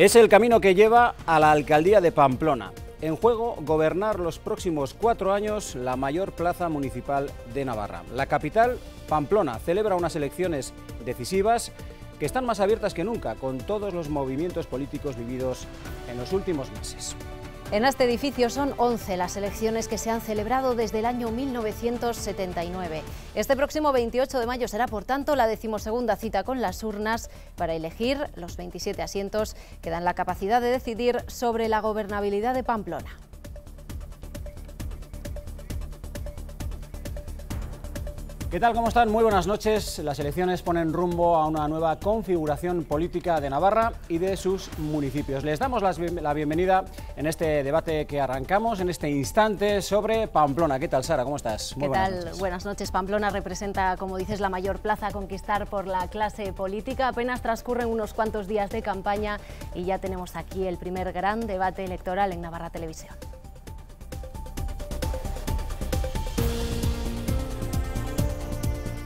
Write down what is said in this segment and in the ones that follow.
Es el camino que lleva a la alcaldía de Pamplona. En juego, gobernar los próximos cuatro años la mayor plaza municipal de Navarra. La capital, Pamplona, celebra unas elecciones decisivas que están más abiertas que nunca con todos los movimientos políticos vividos en los últimos meses. En este edificio son 11 las elecciones que se han celebrado desde el año 1979. Este próximo 28 de mayo será, por tanto, la decimosegunda cita con las urnas para elegir los 27 asientos que dan la capacidad de decidir sobre la gobernabilidad de Pamplona. ¿Qué tal? ¿Cómo están? Muy buenas noches. Las elecciones ponen rumbo a una nueva configuración política de Navarra y de sus municipios. Les damos la bienvenida en este debate que arrancamos en este instante sobre Pamplona. ¿Qué tal, Sara? ¿Cómo estás? Muy ¿Qué tal? Buenas noches. Pamplona representa, como dices, la mayor plaza a conquistar por la clase política. Apenas transcurren unos cuantos días de campaña y ya tenemos aquí el primer gran debate electoral en Navarra Televisión.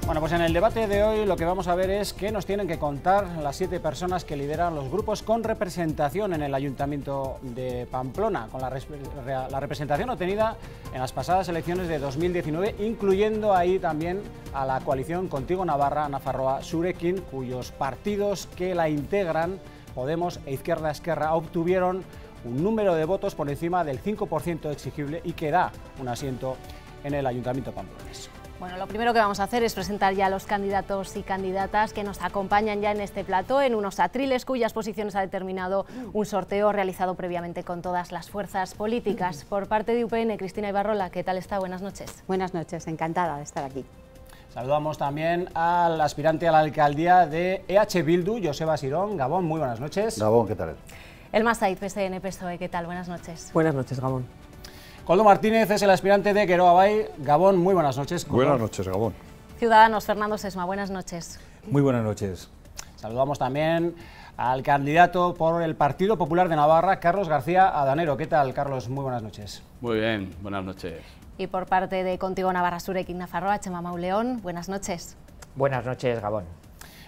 Bueno, pues en el debate de hoy lo que vamos a ver es qué nos tienen que contar las siete personas que lideran los grupos con representación en el Ayuntamiento de Pamplona, con la, representación obtenida en las pasadas elecciones de 2019, incluyendo ahí también a la coalición Contigo Navarra, Nafarroa, Surekin, cuyos partidos que la integran, Podemos e Izquierda Esquerra, obtuvieron un número de votos por encima del 5% exigible y que da un asiento en el Ayuntamiento pamplonés. Bueno, lo primero que vamos a hacer es presentar ya a los candidatos y candidatas que nos acompañan ya en este plató, en unos atriles cuyas posiciones ha determinado un sorteo realizado previamente con todas las fuerzas políticas. Por parte de UPN, Cristina Ibarrola, ¿qué tal está? Buenas noches. Buenas noches, encantada de estar aquí. Saludamos también al aspirante a la alcaldía de EH Bildu, Joseba Sirón. Gabón, muy buenas noches. Gabón, ¿qué tal? El Masaid, PSN, PSOE, ¿qué tal? Buenas noches. Buenas noches, Gabón. Coldo Martínez es el aspirante de Queroa Gabón, muy buenas noches. Buenas noches, Gabón. Ciudadanos, Fernando Sesma, buenas noches. Muy buenas noches. Saludamos también al candidato por el Partido Popular de Navarra, Carlos García Adanero. ¿Qué tal, Carlos? Muy buenas noches. Muy bien, buenas noches. Y por parte de Contigo Navarra Sur, Equina Farroa, Chema Mauleón, buenas noches. Buenas noches, Gabón.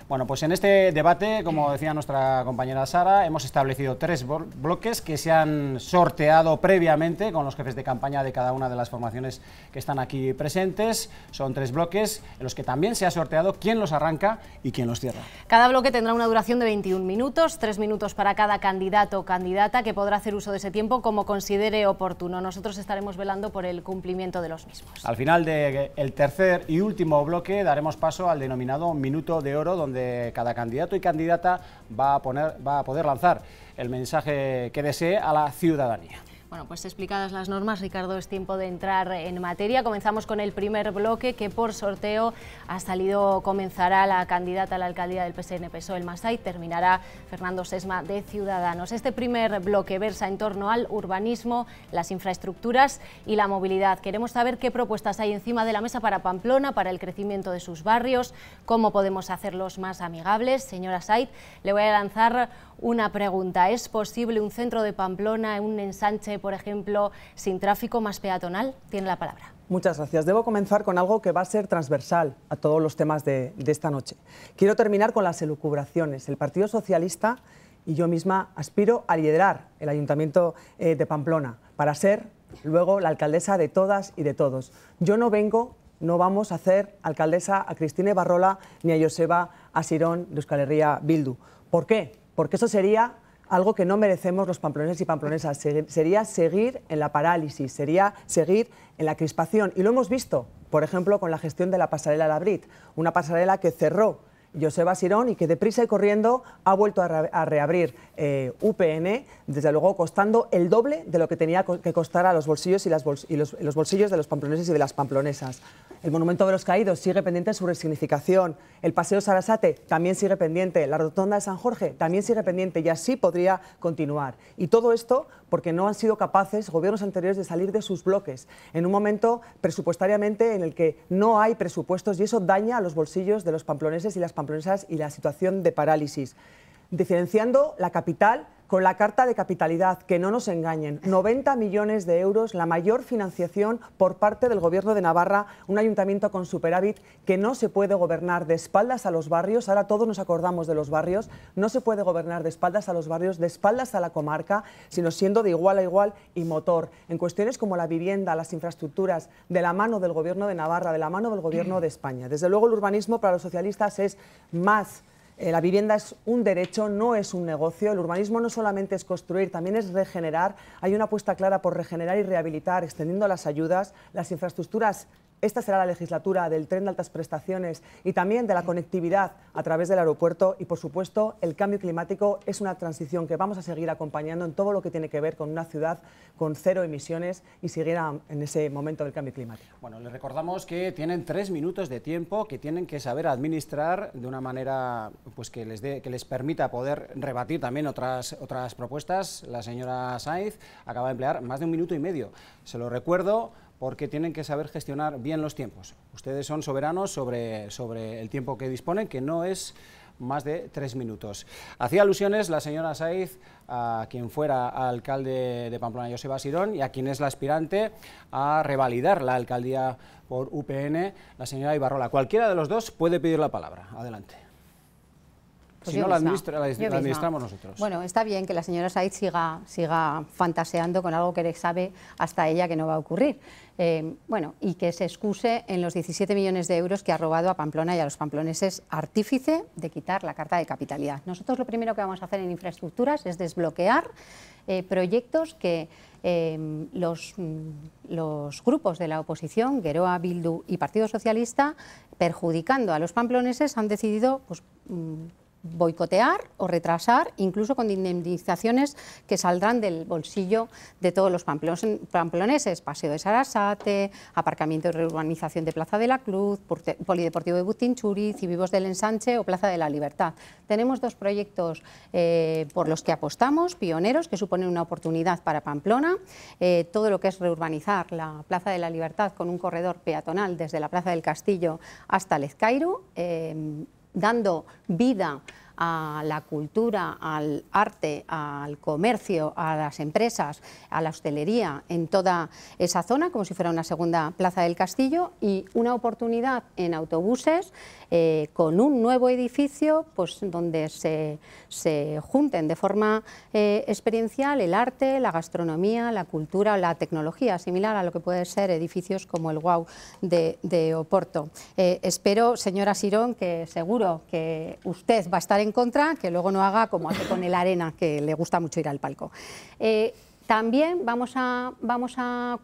Bueno, pues en este debate, como decía nuestra compañera Sara, hemos establecido tres bloques que se han sorteado previamente con los jefes de campaña de cada una de las formaciones que están aquí presentes. Son tres bloques en los que también se ha sorteado quién los arranca y quién los cierra. Cada bloque tendrá una duración de 21 minutos, tres minutos para cada candidato o candidata que podrá hacer uso de ese tiempo como considere oportuno. Nosotros estaremos velando por el cumplimiento de los mismos. Al final del tercer y último bloque daremos paso al denominado Minuto de Oro, donde de cada candidato y candidata va a, poner, va a poder lanzar el mensaje que desee a la ciudadanía. Bueno, pues explicadas las normas, Ricardo, es tiempo de entrar en materia. Comenzamos con el primer bloque que por sorteo ha salido, comenzará la candidata a la alcaldía del PSN-PSOE, e, el Masai, terminará Fernando Sesma de Ciudadanos. Este primer bloque versa en torno al urbanismo, las infraestructuras y la movilidad. Queremos saber qué propuestas hay encima de la mesa para Pamplona, para el crecimiento de sus barrios, cómo podemos hacerlos más amigables. Señora Said, le voy a lanzar una pregunta. ¿Es posible un centro de Pamplona, un ensanche, por ejemplo, sin tráfico más peatonal? Tiene la palabra. Muchas gracias. Debo comenzar con algo que va a ser transversal a todos los temas de, esta noche. Quiero terminar con las elucubraciones. El Partido Socialista y yo misma aspiro a liderar el Ayuntamiento eh, de Pamplona para ser luego la alcaldesa de todas y de todos. Yo no vengo, no vamos a hacer alcaldesa a Cristina Barrola ni a Joseba Asirón de Euskal Herria Bildu. ¿Por qué? porque eso sería algo que no merecemos los pamploneses y pamplonesas, sería seguir en la parálisis, sería seguir en la crispación. Y lo hemos visto, por ejemplo, con la gestión de la pasarela Labrit, una pasarela que cerró Joseba Sirón y que deprisa y corriendo ha vuelto a, reabrir. Eh, UPN, desde luego costando el doble de lo que tenía que costar a los bolsillos y, los, bolsillos de los pamploneses y de las pamplonesas. El Monumento de los Caídos sigue pendiente de su resignificación. El Paseo Sarasate también sigue pendiente. La Rotonda de San Jorge también sigue pendiente y así podría continuar. Y todo esto porque no han sido capaces gobiernos anteriores de salir de sus bloques en un momento presupuestariamente en el que no hay presupuestos y eso daña a los bolsillos de los pamploneses y las pamplonesas y la situación de parálisis diferenciando la capital con la carta de capitalidad, que no nos engañen, 90 millones de euros, la mayor financiación por parte del Gobierno de Navarra, un ayuntamiento con superávit que no se puede gobernar de espaldas a los barrios, ahora todos nos acordamos de los barrios, no se puede gobernar de espaldas a los barrios, de espaldas a la comarca, sino siendo de igual a igual y motor. En cuestiones como la vivienda, las infraestructuras, de la mano del Gobierno de Navarra, de la mano del Gobierno de España. Desde luego el urbanismo para los socialistas es más eh, la vivienda es un derecho, no es un negocio. El urbanismo no solamente es construir, también es regenerar. Hay una apuesta clara por regenerar y rehabilitar, extendiendo las ayudas. Las infraestructuras esta será la legislatura del tren de altas prestaciones y también de la conectividad a través del aeropuerto y, por supuesto, el cambio climático es una transición que vamos a seguir acompañando en todo lo que tiene que ver con una ciudad con cero emisiones y seguir en ese momento del cambio climático. Bueno, les recordamos que tienen tres minutos de tiempo que tienen que saber administrar de una manera pues, que, les que les permita poder rebatir también otras, otras propuestas. La señora Saiz acaba de emplear más de un minuto y medio. Se lo recuerdo porque tienen que saber gestionar bien los tiempos. Ustedes son soberanos sobre, sobre el tiempo que disponen, que no es más de tres minutos. Hacía alusiones la señora Saiz a quien fuera alcalde de Pamplona, Joseba Sirón, y a quien es la aspirante a revalidar la alcaldía por UPN, la señora Ibarrola. Cualquiera de los dos puede pedir la palabra. Adelante. Pues si no la, administramos nosotros. Bueno, está bien que la señora Said siga, siga fantaseando con algo que sabe hasta ella que no va a ocurrir. Eh, bueno, y que se excuse en los 17 millones de euros que ha robado a Pamplona y a los pamploneses artífice de quitar la carta de capitalidad. Nosotros lo primero que vamos a hacer en infraestructuras es desbloquear eh, proyectos que eh, los, mm, los, grupos de la oposición, Gueroa, Bildu y Partido Socialista, perjudicando a los pamploneses, han decidido pues, mm, boicotear o retrasar, incluso con indemnizaciones que saldrán del bolsillo de todos los pamploneses, Paseo de Sarasate, aparcamiento y reurbanización de Plaza de la Cruz, Polideportivo de Butinchuriz y Vivos del Ensanche o Plaza de la Libertad. Tenemos dos proyectos eh, por los que apostamos, pioneros, que suponen una oportunidad para Pamplona, eh, todo lo que es reurbanizar la Plaza de la Libertad con un corredor peatonal desde la Plaza del Castillo hasta Lezcairo, eh, dando vida a la cultura, al arte, al comercio, a las empresas, a la hostelería, en toda esa zona, como si fuera una segunda plaza del castillo, y una oportunidad en autobuses eh, con un nuevo edificio pues, donde se, junten de forma eh, experiencial el arte, la gastronomía, la cultura, la tecnología, similar a lo que puede ser edificios como el WOW de, Oporto. Eh, espero, señora Sirón, que seguro que usted va a estar en en contra, que luego no haga como hace con el arena, que le gusta mucho ir al palco. Eh, también vamos a,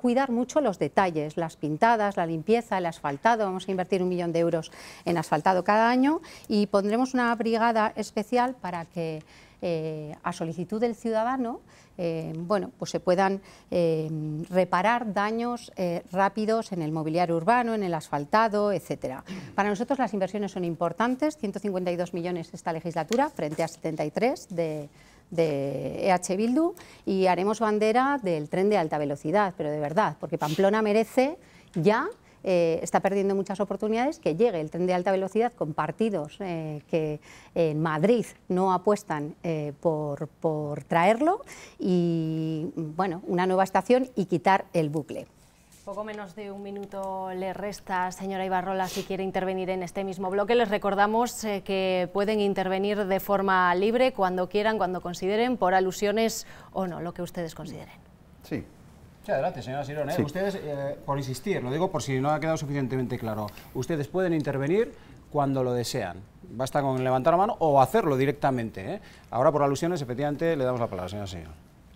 cuidar mucho los detalles, las pintadas, la limpieza, el asfaltado. Vamos a invertir un millón de euros en asfaltado cada año y pondremos una brigada especial para que, eh, a solicitud del ciudadano, eh, bueno, pues se puedan eh, reparar daños eh, rápidos en el mobiliario urbano, en el asfaltado, etcétera. Para nosotros las inversiones son importantes, 152 millones esta legislatura frente a 73 de EH Bildu y haremos bandera del tren de alta velocidad, pero de verdad, porque Pamplona merece ya eh, está perdiendo muchas oportunidades, que llegue el tren de alta velocidad con partidos eh, que en Madrid no apuestan eh, por, traerlo y bueno, una nueva estación y quitar el bucle. Poco menos de un minuto le resta, señora Ibarrola, si quiere intervenir en este mismo bloque. Les recordamos que pueden intervenir de forma libre cuando quieran, cuando consideren, por alusiones o no, lo que ustedes consideren. Sí, Muchas gracias, señora Sirón. Ustedes, eh, por insistir, lo digo por si no ha quedado suficientemente claro, ustedes pueden intervenir cuando lo desean. Basta con levantar la mano o hacerlo directamente. ¿eh? Ahora, por alusiones, efectivamente, le damos la palabra, señora Sirón.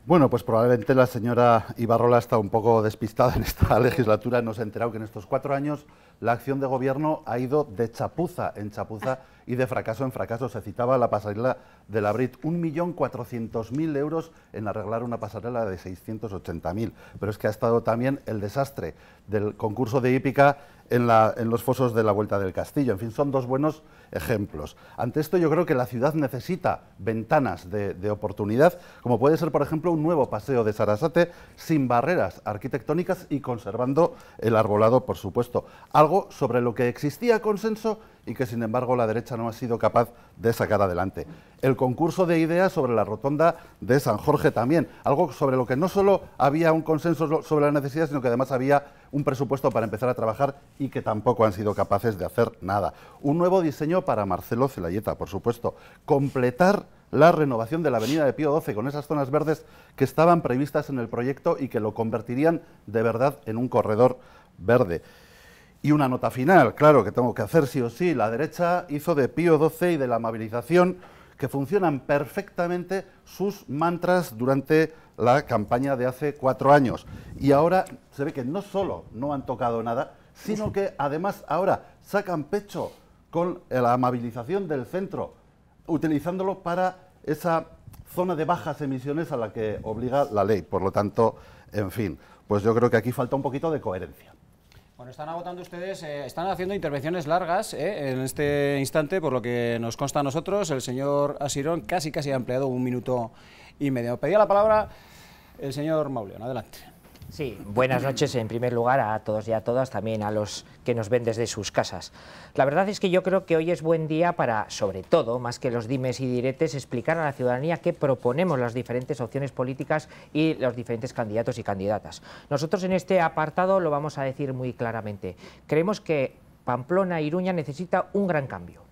Bueno, pues probablemente la señora Ibarrola está un poco despistada en esta legislatura, no se ha enterado que en estos cuatro años la acción de gobierno ha ido de chapuza en chapuza y de fracaso en fracaso. Se citaba la pasarela de la Brit, 1.400.000 euros en arreglar una pasarela de 680.000. Pero es que ha estado también el desastre del concurso de hípica en, la, en los fosos de la Vuelta del Castillo. En fin, son dos buenos ejemplos. Ante esto yo creo que la ciudad necesita ventanas de, de oportunidad, como puede ser, por ejemplo, un nuevo paseo de Sarasate sin barreras arquitectónicas y conservando el arbolado, por supuesto. Algo sobre lo que existía consenso y que sin embargo la derecha no ha sido capaz de sacar adelante. El concurso de ideas sobre la rotonda de San Jorge también, algo sobre lo que no solo había un consenso sobre la necesidad, sino que además había un presupuesto para empezar a trabajar y que tampoco han sido capaces de hacer nada. Un nuevo diseño para Marcelo Celayeta, por supuesto. Completar la renovación de la avenida de Pío XII con esas zonas verdes que estaban previstas en el proyecto y que lo convertirían de verdad en un corredor verde. Y una nota final, claro, que tengo que hacer sí o sí. La derecha hizo de Pío XII y de la amabilización que funcionan perfectamente sus mantras durante la campaña de hace cuatro años. Y ahora se ve que no solo no han tocado nada, sino que además ahora sacan pecho con la amabilización del centro, utilizándolo para esa zona de bajas emisiones a la que obliga la ley. Por lo tanto, en fin, pues yo creo que aquí falta un poquito de coherencia. Bueno, están agotando ustedes, eh, están haciendo intervenciones largas eh, en este instante, por lo que nos consta a nosotros. El señor Asirón casi casi ha empleado un minuto y media. pedía la palabra el señor Mauleón. Adelante. Sí, buenas noches en primer lugar a todos y a todas, también a los que nos ven desde sus casas. La verdad es que yo creo que hoy es buen día para, sobre todo, más que los dimes y diretes, explicar a la ciudadanía qué proponemos las diferentes opciones políticas y los diferentes candidatos y candidatas. Nosotros en este apartado lo vamos a decir muy claramente. Creemos que Pamplona e Iruña necesita un gran cambio.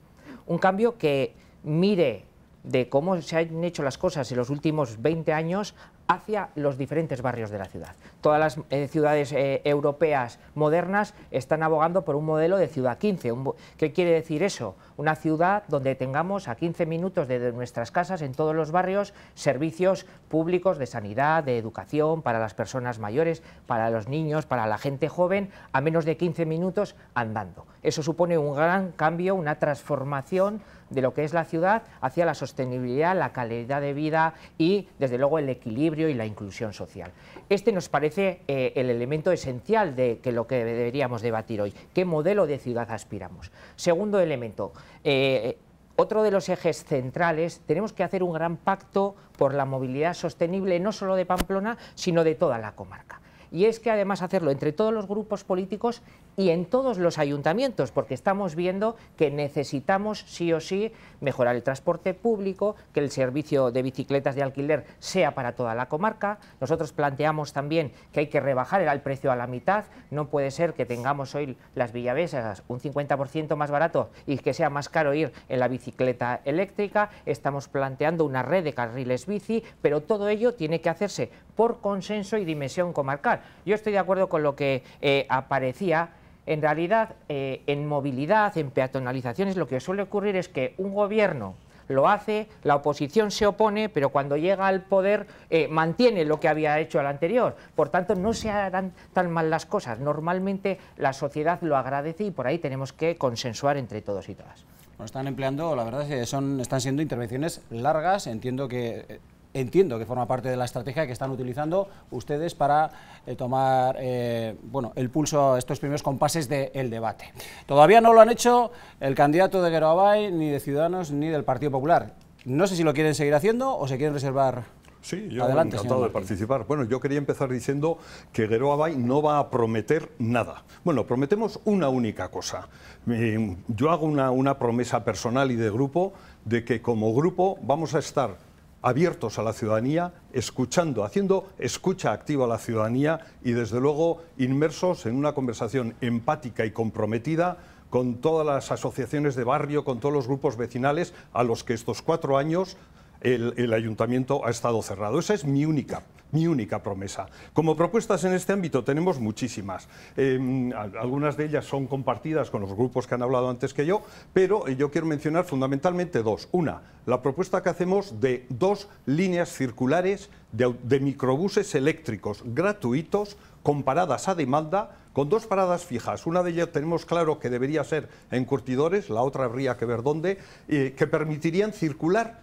Un cambio que mire de cómo se han hecho las cosas en los últimos 20 años hacia los diferentes barrios de la ciudad. Todas las eh, ciudades eh, europeas modernas están abogando por un modelo de ciudad 15. ¿Qué quiere decir eso? Una ciudad donde tengamos a 15 minutos de nuestras casas, en todos los barrios, servicios públicos de sanidad, de educación, para las personas mayores, para los niños, para la gente joven, a menos de 15 minutos andando. Eso supone un gran cambio, una transformación de lo que es la ciudad hacia la sostenibilidad, la calidad de vida y, desde luego, el equilibrio y la inclusión social. Este nos parece eh, el elemento esencial de que lo que deberíamos debatir hoy, qué modelo de ciudad aspiramos. Segundo elemento, eh, otro de los ejes centrales, tenemos que hacer un gran pacto por la movilidad sostenible, no solo de Pamplona, sino de toda la comarca. Y es que además hacerlo entre todos los grupos políticos y en todos los ayuntamientos, porque estamos viendo que necesitamos sí o sí mejorar el transporte público, que el servicio de bicicletas de alquiler sea para toda la comarca. Nosotros planteamos también que hay que rebajar el precio a la mitad, no puede ser que tengamos hoy las villavesas un 50% más barato y que sea más caro ir en la bicicleta eléctrica, estamos planteando una red de carriles bici, pero todo ello tiene que hacerse por consenso y dimensión comarcal. Yo estoy de acuerdo con lo que eh, aparecía en realidad, eh, en movilidad, en peatonalizaciones, lo que suele ocurrir es que un gobierno lo hace, la oposición se opone, pero cuando llega al poder eh, mantiene lo que había hecho el anterior. Por tanto, no se harán tan mal las cosas. Normalmente la sociedad lo agradece y por ahí tenemos que consensuar entre todos y todas. están empleando, la verdad, son, están siendo intervenciones largas. Entiendo que eh, entiendo que forma parte de la estrategia que están utilizando ustedes para eh, tomar eh, bueno, el pulso a estos primeros compases del debate. Todavía no lo han hecho el candidato de Abay, ni de Ciudadanos, ni del Partido Popular. No sé si lo quieren seguir haciendo o se quieren reservar Sí, yo Adelante, encantado de participar. Bueno, yo quería empezar diciendo que Abay no va a prometer nada. Bueno, prometemos una única cosa. Eh, yo hago una, una promesa personal y de grupo de que como grupo vamos a estar abiertos a la ciudadanía, escuchando, haciendo escucha activa a la ciudadanía y desde luego inmersos en una conversación empática y comprometida con todas las asociaciones de barrio, con todos los grupos vecinales a los que estos cuatro años el, ayuntamiento ha estado cerrado. Esa es mi única mi única promesa. Como propuestas en este ámbito tenemos muchísimas. Em, algunas de ellas son compartidas con los grupos que han hablado antes que yo, pero eh, yo quiero mencionar fundamentalmente dos. Una, la propuesta que hacemos de dos líneas circulares de, microbuses eléctricos gratuitos comparadas a demanda con dos paradas fijas. Una de ellas tenemos claro que debería ser en Curtidores, la otra habría que ver dónde, eh, que permitirían circular,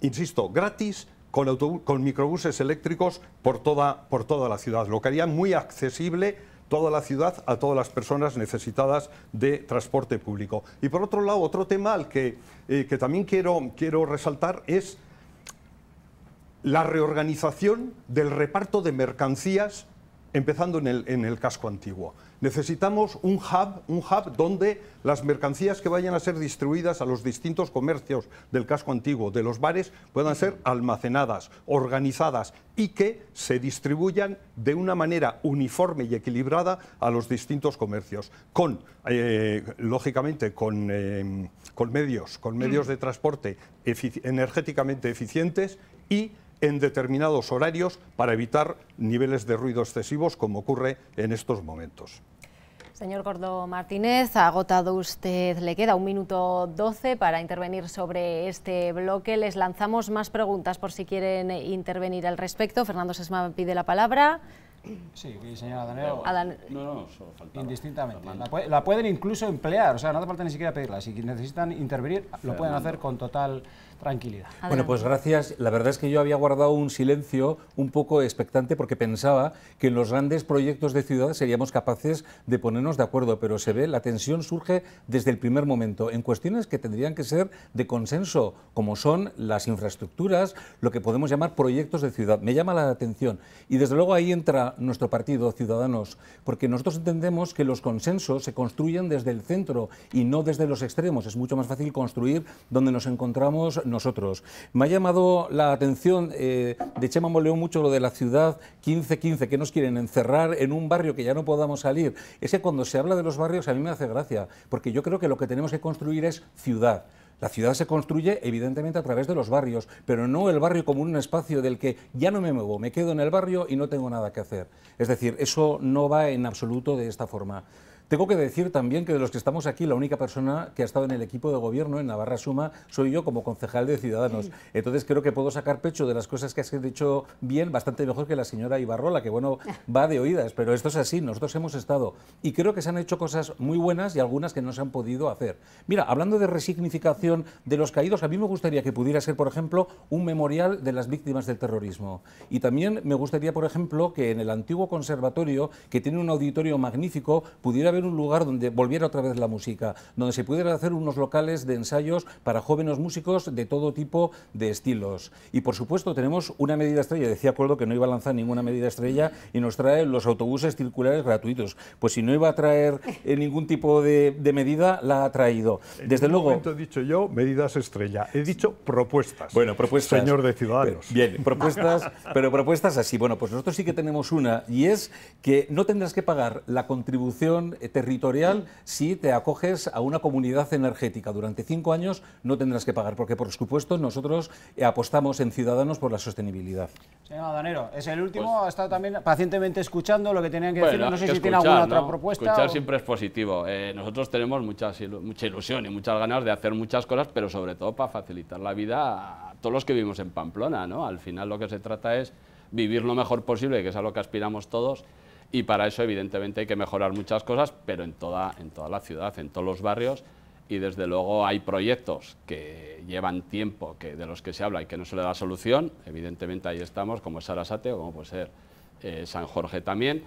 insisto, gratis con, microbuses eléctricos por toda, por toda la ciudad, lo que haría muy accesible toda la ciudad a todas las personas necesitadas de transporte público. Y por otro lado, otro tema al que, eh, que también quiero, quiero resaltar es la reorganización del reparto de mercancías empezando en el, en el, casco antiguo. Necesitamos un hub, un hub donde las mercancías que vayan a ser distribuidas a los distintos comercios del casco antiguo, de los bares, puedan ser almacenadas, organizadas y que se distribuyan de una manera uniforme y equilibrada a los distintos comercios, con, eh, lógicamente, eh, con, medios, con medios mm. de transporte energéticamente eficientes y en determinados horarios para evitar niveles de ruido excesivos como ocurre en estos momentos. Señor Gordo Martínez, ha agotado usted, le queda un minuto doce para intervenir sobre este bloque. Les lanzamos más preguntas por si quieren intervenir al respecto. Fernando Sesma pide la palabra. Sí, señora Danero. No, no, solo faltaba. Indistintamente. La, pueden incluso emplear, o sea, no hace falta ni siquiera pedirla. Si necesitan intervenir, lo pueden hacer con total tranquilidad. Bueno, pues gracias. La verdad es que yo había guardado un silencio un poco expectante porque pensaba que en los grandes proyectos de ciudad seríamos capaces de ponernos de acuerdo, pero se ve, la tensión surge desde el primer momento en cuestiones que tendrían que ser de consenso, como son las infraestructuras, lo que podemos llamar proyectos de ciudad. Me llama la atención. Y desde luego ahí entra nuestro partido, Ciudadanos, porque nosotros entendemos que los consensos se construyen desde el centro y no desde los extremos. Es mucho más fácil construir donde nos encontramos nosotros. Me ha llamado la atención eh, de Chema Moleo mucho lo de la ciudad 1515, que nos quieren encerrar en un barrio que ya no podamos salir. Es que cuando se habla de los barrios a mí me hace gracia, porque yo creo que lo que tenemos que construir es ciudad. La ciudad se construye evidentemente a través de los barrios, pero no el barrio como un espacio del que ya no me muevo, me quedo en el barrio y no tengo nada que hacer. Es decir, eso no va en absoluto de esta forma. Tengo que decir también que de los que estamos aquí, la única persona que ha estado en el equipo de gobierno en Navarra Suma soy yo como concejal de Ciudadanos. Entonces creo que puedo sacar pecho de las cosas que has hecho bien, bastante mejor que la señora Ibarrola, que bueno, va de oídas, pero esto es así, nosotros hemos estado. Y creo que se han hecho cosas muy buenas y algunas que no se han podido hacer. Mira, hablando de resignificación de los caídos, a mí me gustaría que pudiera ser, por ejemplo, un memorial de las víctimas del terrorismo. Y también me gustaría, por ejemplo, que en el antiguo conservatorio, que tiene un auditorio magnífico, pudiera haber un lugar donde volviera otra vez la música, donde se pudieran hacer unos locales de ensayos para jóvenes músicos de todo tipo de estilos. Y por supuesto tenemos una medida estrella, decía Acuerdo que no iba a lanzar ninguna medida estrella y nos trae los autobuses circulares gratuitos. Pues si no iba a traer eh, ningún tipo de, medida, la ha traído. Desde en luego... he dicho yo medidas estrella, he dicho propuestas. Bueno, propuestas. Señor de Ciudadanos. bien, propuestas, pero propuestas así. Bueno, pues nosotros sí que tenemos una y es que no tendrás que pagar la contribución eh, territorial, si te acoges a una comunidad energética durante cinco años, no tendrás que pagar, porque por supuesto nosotros apostamos en Ciudadanos por la sostenibilidad. Señor Danero, es el último, pues ha estado también pacientemente escuchando lo que tenían que decir, no sé si tiene alguna otra propuesta. Escuchar siempre es positivo. Eh, nosotros tenemos muchas mucha ilusión y muchas ganas de hacer muchas cosas, pero sobre todo para facilitar la vida a todos los que vivimos en Pamplona, ¿no? Al final lo que se trata es vivir lo mejor posible, que es a lo que aspiramos todos, y para eso evidentemente hay que mejorar muchas cosas, pero en toda, en toda la ciudad, en todos los barrios, y desde luego hay proyectos que llevan tiempo, que de los que se habla y que no se le da solución, evidentemente ahí estamos, como es Sarasate o como puede ser eh, San Jorge también,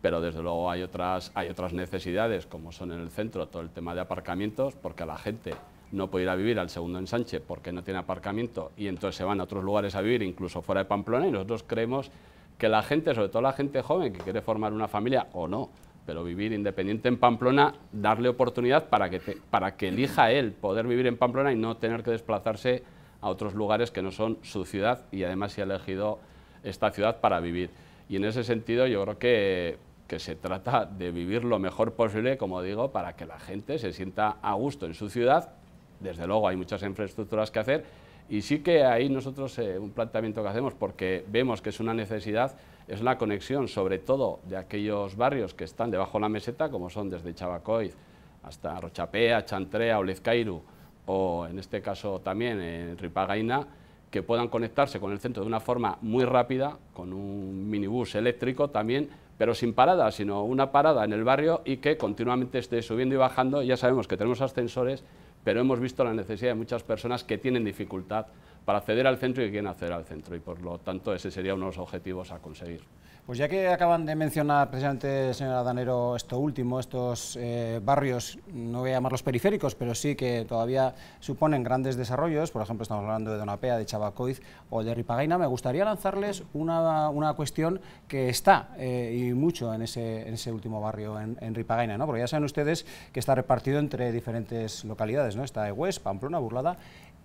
pero desde luego hay otras, hay otras necesidades, como son en el centro, todo el tema de aparcamientos, porque la gente no puede ir a vivir al segundo ensanche porque no tiene aparcamiento y entonces se van a otros lugares a vivir, incluso fuera de Pamplona, y nosotros creemos que la gente, sobre todo la gente joven que quiere formar una familia o no, pero vivir independiente en Pamplona, darle oportunidad para que, para que elija él poder vivir en Pamplona y no tener que desplazarse a otros lugares que no son su ciudad y además si ha elegido esta ciudad para vivir. Y en ese sentido yo creo que, que se trata de vivir lo mejor posible, como digo, para que la gente se sienta a gusto en su ciudad. Desde luego hay muchas infraestructuras que hacer y sí que ahí nosotros eh, un planteamiento que hacemos, porque vemos que es una necesidad, es la conexión sobre todo de aquellos barrios que están debajo de la meseta, como son desde Chabacoy hasta Rochapea, Chantrea, Olezcairu, o en este caso también en Ripagaina, que puedan conectarse con el centro de una forma muy rápida, con un minibús eléctrico también, pero sin parada, sino una parada en el barrio y que continuamente esté subiendo y bajando. Ya sabemos que tenemos ascensores pero hemos visto la necesidad de muchas personas que tienen dificultad para acceder al centro y que quieren acceder al centro, y por lo tanto ese sería uno de los objetivos a conseguir. Pues ya que acaban de mencionar precisamente, señora Danero, esto último, estos eh, barrios, no voy a llamarlos periféricos, pero sí que todavía suponen grandes desarrollos, por ejemplo, estamos hablando de Donapea, de Chabacoiz o de Ripagaina, me gustaría lanzarles una, cuestión que está eh, y mucho en ese, en ese último barrio, en, Ripagaina, ¿no? porque ya saben ustedes que está repartido entre diferentes localidades, ¿no? está Hues, Pamplona, Burlada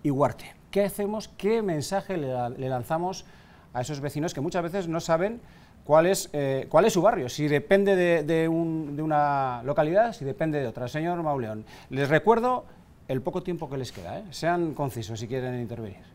y Huarte. ¿Qué hacemos? ¿Qué mensaje le, le lanzamos a esos vecinos que muchas veces no saben cuál es, eh, cuál es su barrio, si depende de, de, una localidad, si depende de otra. Señor Mauleón, les recuerdo el poco tiempo que les queda, ¿eh? sean concisos si quieren intervenir.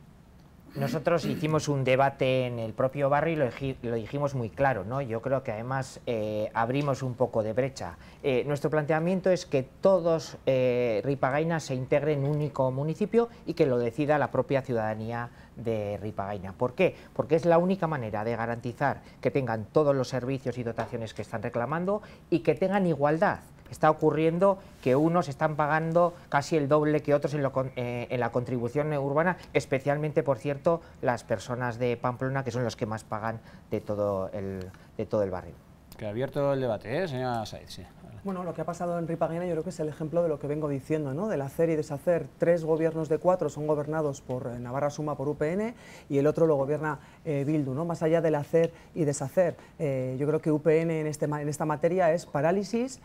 Nosotros hicimos un debate en el propio barrio y lo, dijimos muy claro, ¿no? Yo creo que además eh, abrimos un poco de brecha. Eh, nuestro planteamiento es que todos eh, Ripagaina se integren en un único municipio y que lo decida la propia ciudadanía de Ripagaina. ¿Por qué? Porque es la única manera de garantizar que tengan todos los servicios y dotaciones que están reclamando y que tengan igualdad está ocurriendo que unos están pagando casi el doble que otros eh, en, la contribución urbana, especialmente, por cierto, las personas de Pamplona, que son los que más pagan de todo el, de todo el barrio. Que ha abierto el debate, ¿eh? señora Saiz. Bueno, lo que ha pasado en Ripaguena yo creo que es el ejemplo de lo que vengo diciendo, ¿no? Del hacer y deshacer. Tres gobiernos de cuatro son gobernados por eh, Navarra Suma, por UPN, y el otro lo gobierna eh, Bildu, ¿no? Más allá del hacer y deshacer. Eh, yo creo que UPN en, este, en esta materia es parálisis,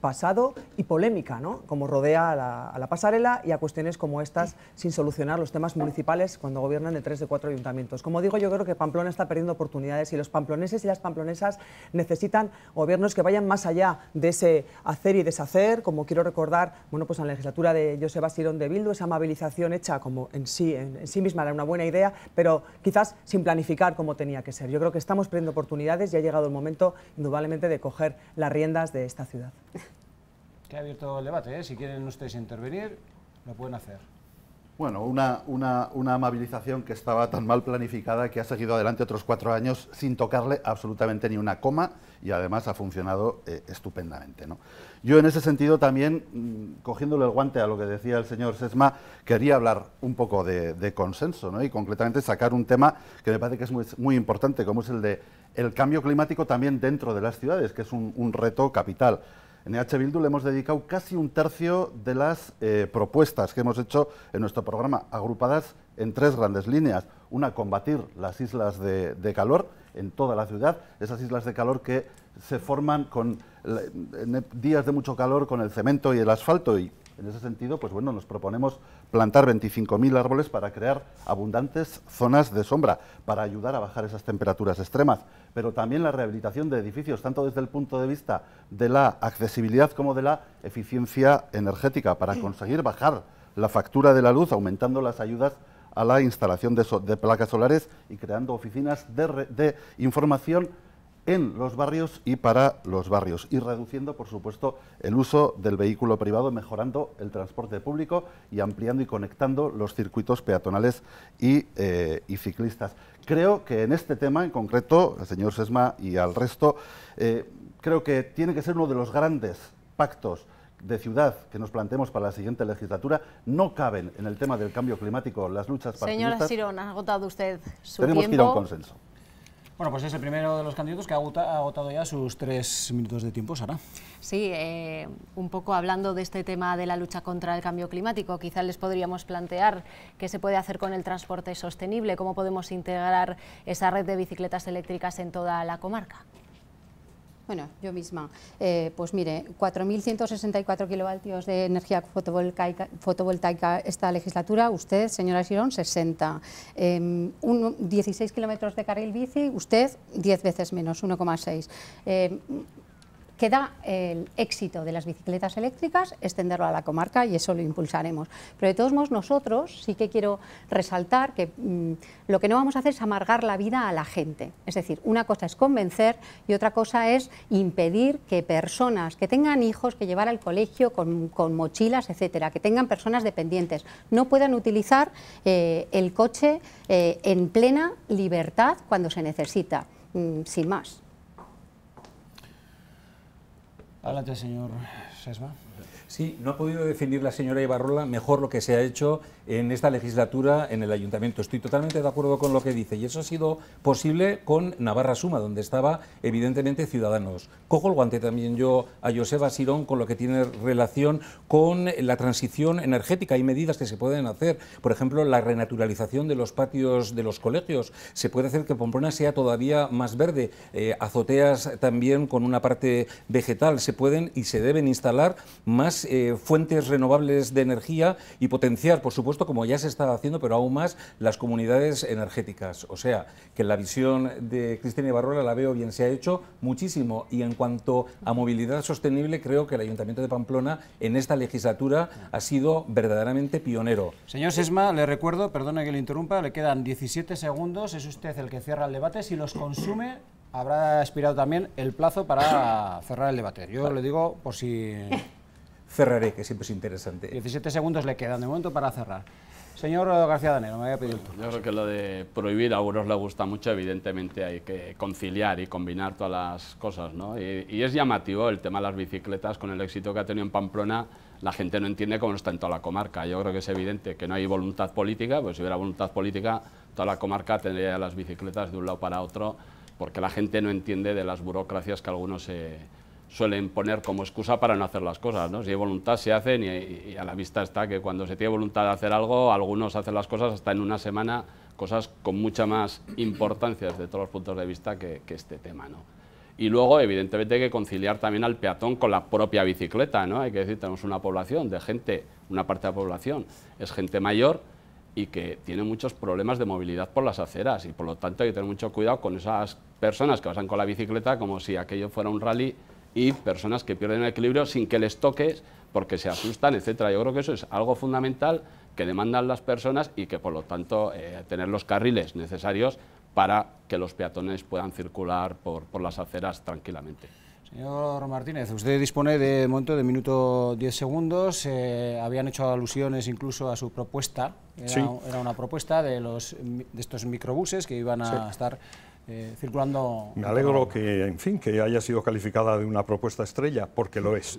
pasado y polémica, ¿no? Como rodea a la, pasarela y a cuestiones como estas sin solucionar los temas municipales cuando gobiernan de tres de cuatro ayuntamientos. Como digo, yo creo que Pamplona está perdiendo oportunidades y los pamploneses y las pamplonesas necesitan gobiernos que vayan más allá de ese hacer y deshacer, como quiero recordar, bueno, pues en la legislatura de José Sirón de Bildu, esa amabilización hecha como en sí, en, sí misma era una buena idea, pero quizás sin planificar como tenía que ser. Yo creo que estamos perdiendo oportunidades y ha llegado el momento, indudablemente, de coger las riendas de esta ciudad. Que ha abierto el debate, ¿eh? si quieren ustedes intervenir, lo pueden hacer. Bueno, una, una, amabilización que estaba tan mal planificada que ha seguido adelante otros cuatro años sin tocarle absolutamente ni una coma y además ha funcionado eh, estupendamente. ¿no? Yo en ese sentido también, mm, cogiéndole el guante a lo que decía el señor Sesma, quería hablar un poco de, consenso ¿no? y concretamente sacar un tema que me parece que es muy, importante, como es el de el cambio climático también dentro de las ciudades, que es un reto capital. En EH Bildu le hemos dedicado casi un tercio de las eh, propuestas que hemos hecho en nuestro programa, agrupadas en tres grandes líneas. Una, combatir las islas de, calor en toda la ciudad, esas islas de calor que se forman con eh, en eh, días de mucho calor con el cemento y el asfalto y en ese sentido, pues bueno, nos proponemos plantar 25.000 árboles para crear abundantes zonas de sombra, para ayudar a bajar esas temperaturas extremas, pero también la rehabilitación de edificios, tanto desde el punto de vista de la accesibilidad como de la eficiencia energética, para conseguir bajar la factura de la luz, aumentando las ayudas a la instalación de, placas solares y creando oficinas de información en los barrios y para los barrios, y reduciendo, por supuesto, el uso del vehículo privado, mejorando el transporte público y ampliando y conectando los circuitos peatonales y, eh, ciclistas. Creo que en este tema en concreto, al señor Sesma y al resto, eh, creo que tiene que ser uno de los grandes pactos de ciudad que nos planteemos para la siguiente legislatura no caben en el tema del cambio climático las luchas para. Señora Sirón, ha agotado usted su tiempo. Tenemos que ir a un consenso. Bueno, pues es el primero de los candidatos que ha agotado ya sus tres minutos de tiempo, Sara. Sí, eh, un poco hablando de este tema de la lucha contra el cambio climático, quizás les podríamos plantear qué se puede hacer con el transporte sostenible, cómo podemos integrar esa red de bicicletas eléctricas en toda la comarca. Bueno, yo misma. Eh, pues mire, 4.164 kilovatios de energía fotovoltaica, fotovoltaica, esta legislatura, usted, señora Girón, 60. 16 kilómetros de carril bici, usted 10 veces menos, 1,6. Eh, em, queda el éxito de las bicicletas eléctricas, extenderlo a la comarca y eso lo impulsaremos. Pero de todos modos nosotros sí que quiero resaltar que mm, lo que no vamos a hacer es amargar la vida a la gente. Es decir, una cosa es convencer y otra cosa es impedir que personas que tengan hijos que llevar al colegio con, mochilas, etcétera, que tengan personas dependientes, no puedan utilizar eh, el coche eh, en plena libertad cuando se necesita, mm, sin más. Adelante, señor Sesma. Sí, no ha podido definir la señora Ibarrola mejor lo que se ha hecho en esta legislatura en el ayuntamiento. Estoy totalmente de acuerdo con lo que dice y eso ha sido posible con Navarra Suma, donde estaba evidentemente Ciudadanos. Cojo el guante también yo a Joseba Sirón con lo que tiene relación con la transición energética. Hay medidas que se pueden hacer, por ejemplo, la renaturalización de los patios de los colegios. Se puede hacer que Pomprona sea todavía más verde, eh, azoteas también con una parte vegetal. Se pueden y se deben instalar más eh, fuentes renovables de energía y potenciar, por supuesto, como ya se está haciendo, pero aún más, las comunidades energéticas. O sea, que la visión de Cristina Ibarrola la veo bien, se ha hecho muchísimo. Y en cuanto a movilidad sostenible, creo que el Ayuntamiento de Pamplona en esta legislatura ha sido verdaderamente pionero. Señor Sesma, le recuerdo, perdone que le interrumpa, le quedan 17 segundos, es usted el que cierra el debate, si los consume habrá expirado también el plazo para cerrar el debate. Yo le digo por si cerraré, que siempre es interesante. 17 segundos le quedan de momento para cerrar. Señor García Danero, me había pedido el turno. Yo creo que lo de prohibir a algunos le gusta mucho, evidentemente hay que conciliar y combinar todas las cosas, ¿no? Y, es llamativo el tema de las bicicletas, con el éxito que ha tenido en Pamplona, la gente no entiende cómo está en toda la comarca. Yo creo que es evidente que no hay voluntad política, pues si hubiera voluntad política, toda la comarca tendría las bicicletas de un lado para otro, porque la gente no entiende de las burocracias que algunos se eh, suelen poner como excusa para no hacer las cosas, ¿no? Si hay voluntad se hacen y, a la vista está que cuando se tiene voluntad de hacer algo, algunos hacen las cosas hasta en una semana, cosas con mucha más importancia desde todos los puntos de vista que, que este tema, ¿no? Y luego, evidentemente, hay que conciliar también al peatón con la propia bicicleta, ¿no? Hay que decir, tenemos una población de gente, una parte de la población es gente mayor y que tiene muchos problemas de movilidad por las aceras y por lo tanto hay que tener mucho cuidado con esas personas que pasan con la bicicleta como si aquello fuera un rally y personas que pierden el equilibrio sin que les toques porque se asustan, etcétera. Yo creo que eso es algo fundamental que demandan las personas y que por lo tanto eh, tener los carriles necesarios para que los peatones puedan circular por, las aceras tranquilamente. Señor Martínez, usted dispone de momento de minuto 10 segundos. Eh, habían hecho alusiones incluso a su propuesta. Era, una propuesta de, los, de estos microbuses que iban a estar eh, Me alegro que, en fin, que haya sido calificada de una propuesta estrella, porque lo es,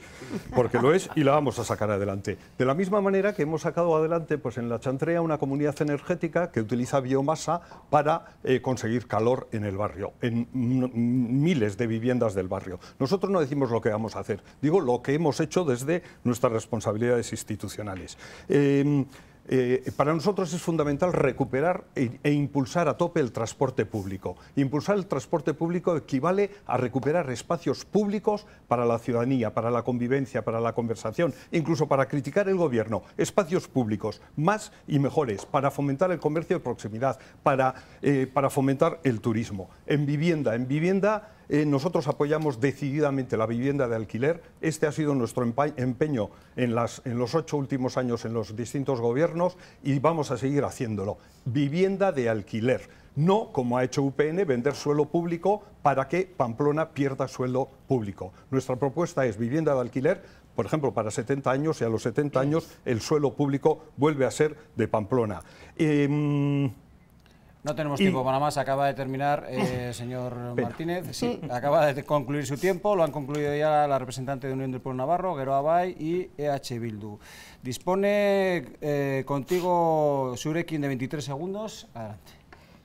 porque lo es y la vamos a sacar adelante. De la misma manera que hemos sacado adelante, pues en la Chantrea, una comunidad energética que utiliza biomasa para eh, conseguir calor en el barrio, en miles de viviendas del barrio. Nosotros no decimos lo que vamos a hacer, digo lo que hemos hecho desde nuestras responsabilidades institucionales. Em, eh, para nosotros es fundamental recuperar e, e, impulsar a tope el transporte público. Impulsar el transporte público equivale a recuperar espacios públicos para la ciudadanía, para la convivencia, para la conversación, incluso para criticar el gobierno. Espacios públicos, más y mejores, para fomentar el comercio de proximidad, para, eh, para fomentar el turismo. En vivienda, en vivienda eh, nosotros apoyamos decididamente la vivienda de alquiler. Este ha sido nuestro empeño en, los ocho últimos años en los distintos gobiernos y vamos a seguir haciéndolo. Vivienda de alquiler. No, como ha hecho UPN, vender suelo público para que Pamplona pierda suelo público. Nuestra propuesta es vivienda de alquiler por ejemplo, para 70 años y a los 70 años el suelo público vuelve a ser de Pamplona. Em, no tenemos tiempo para más, acaba de terminar, el eh, señor Martínez, sí, acaba de concluir su tiempo, lo han concluido ya la representante de Unión del Pueblo Navarro, Geroa Abay y EH Bildu. Dispone eh, contigo Surekin de 23 segundos, adelante.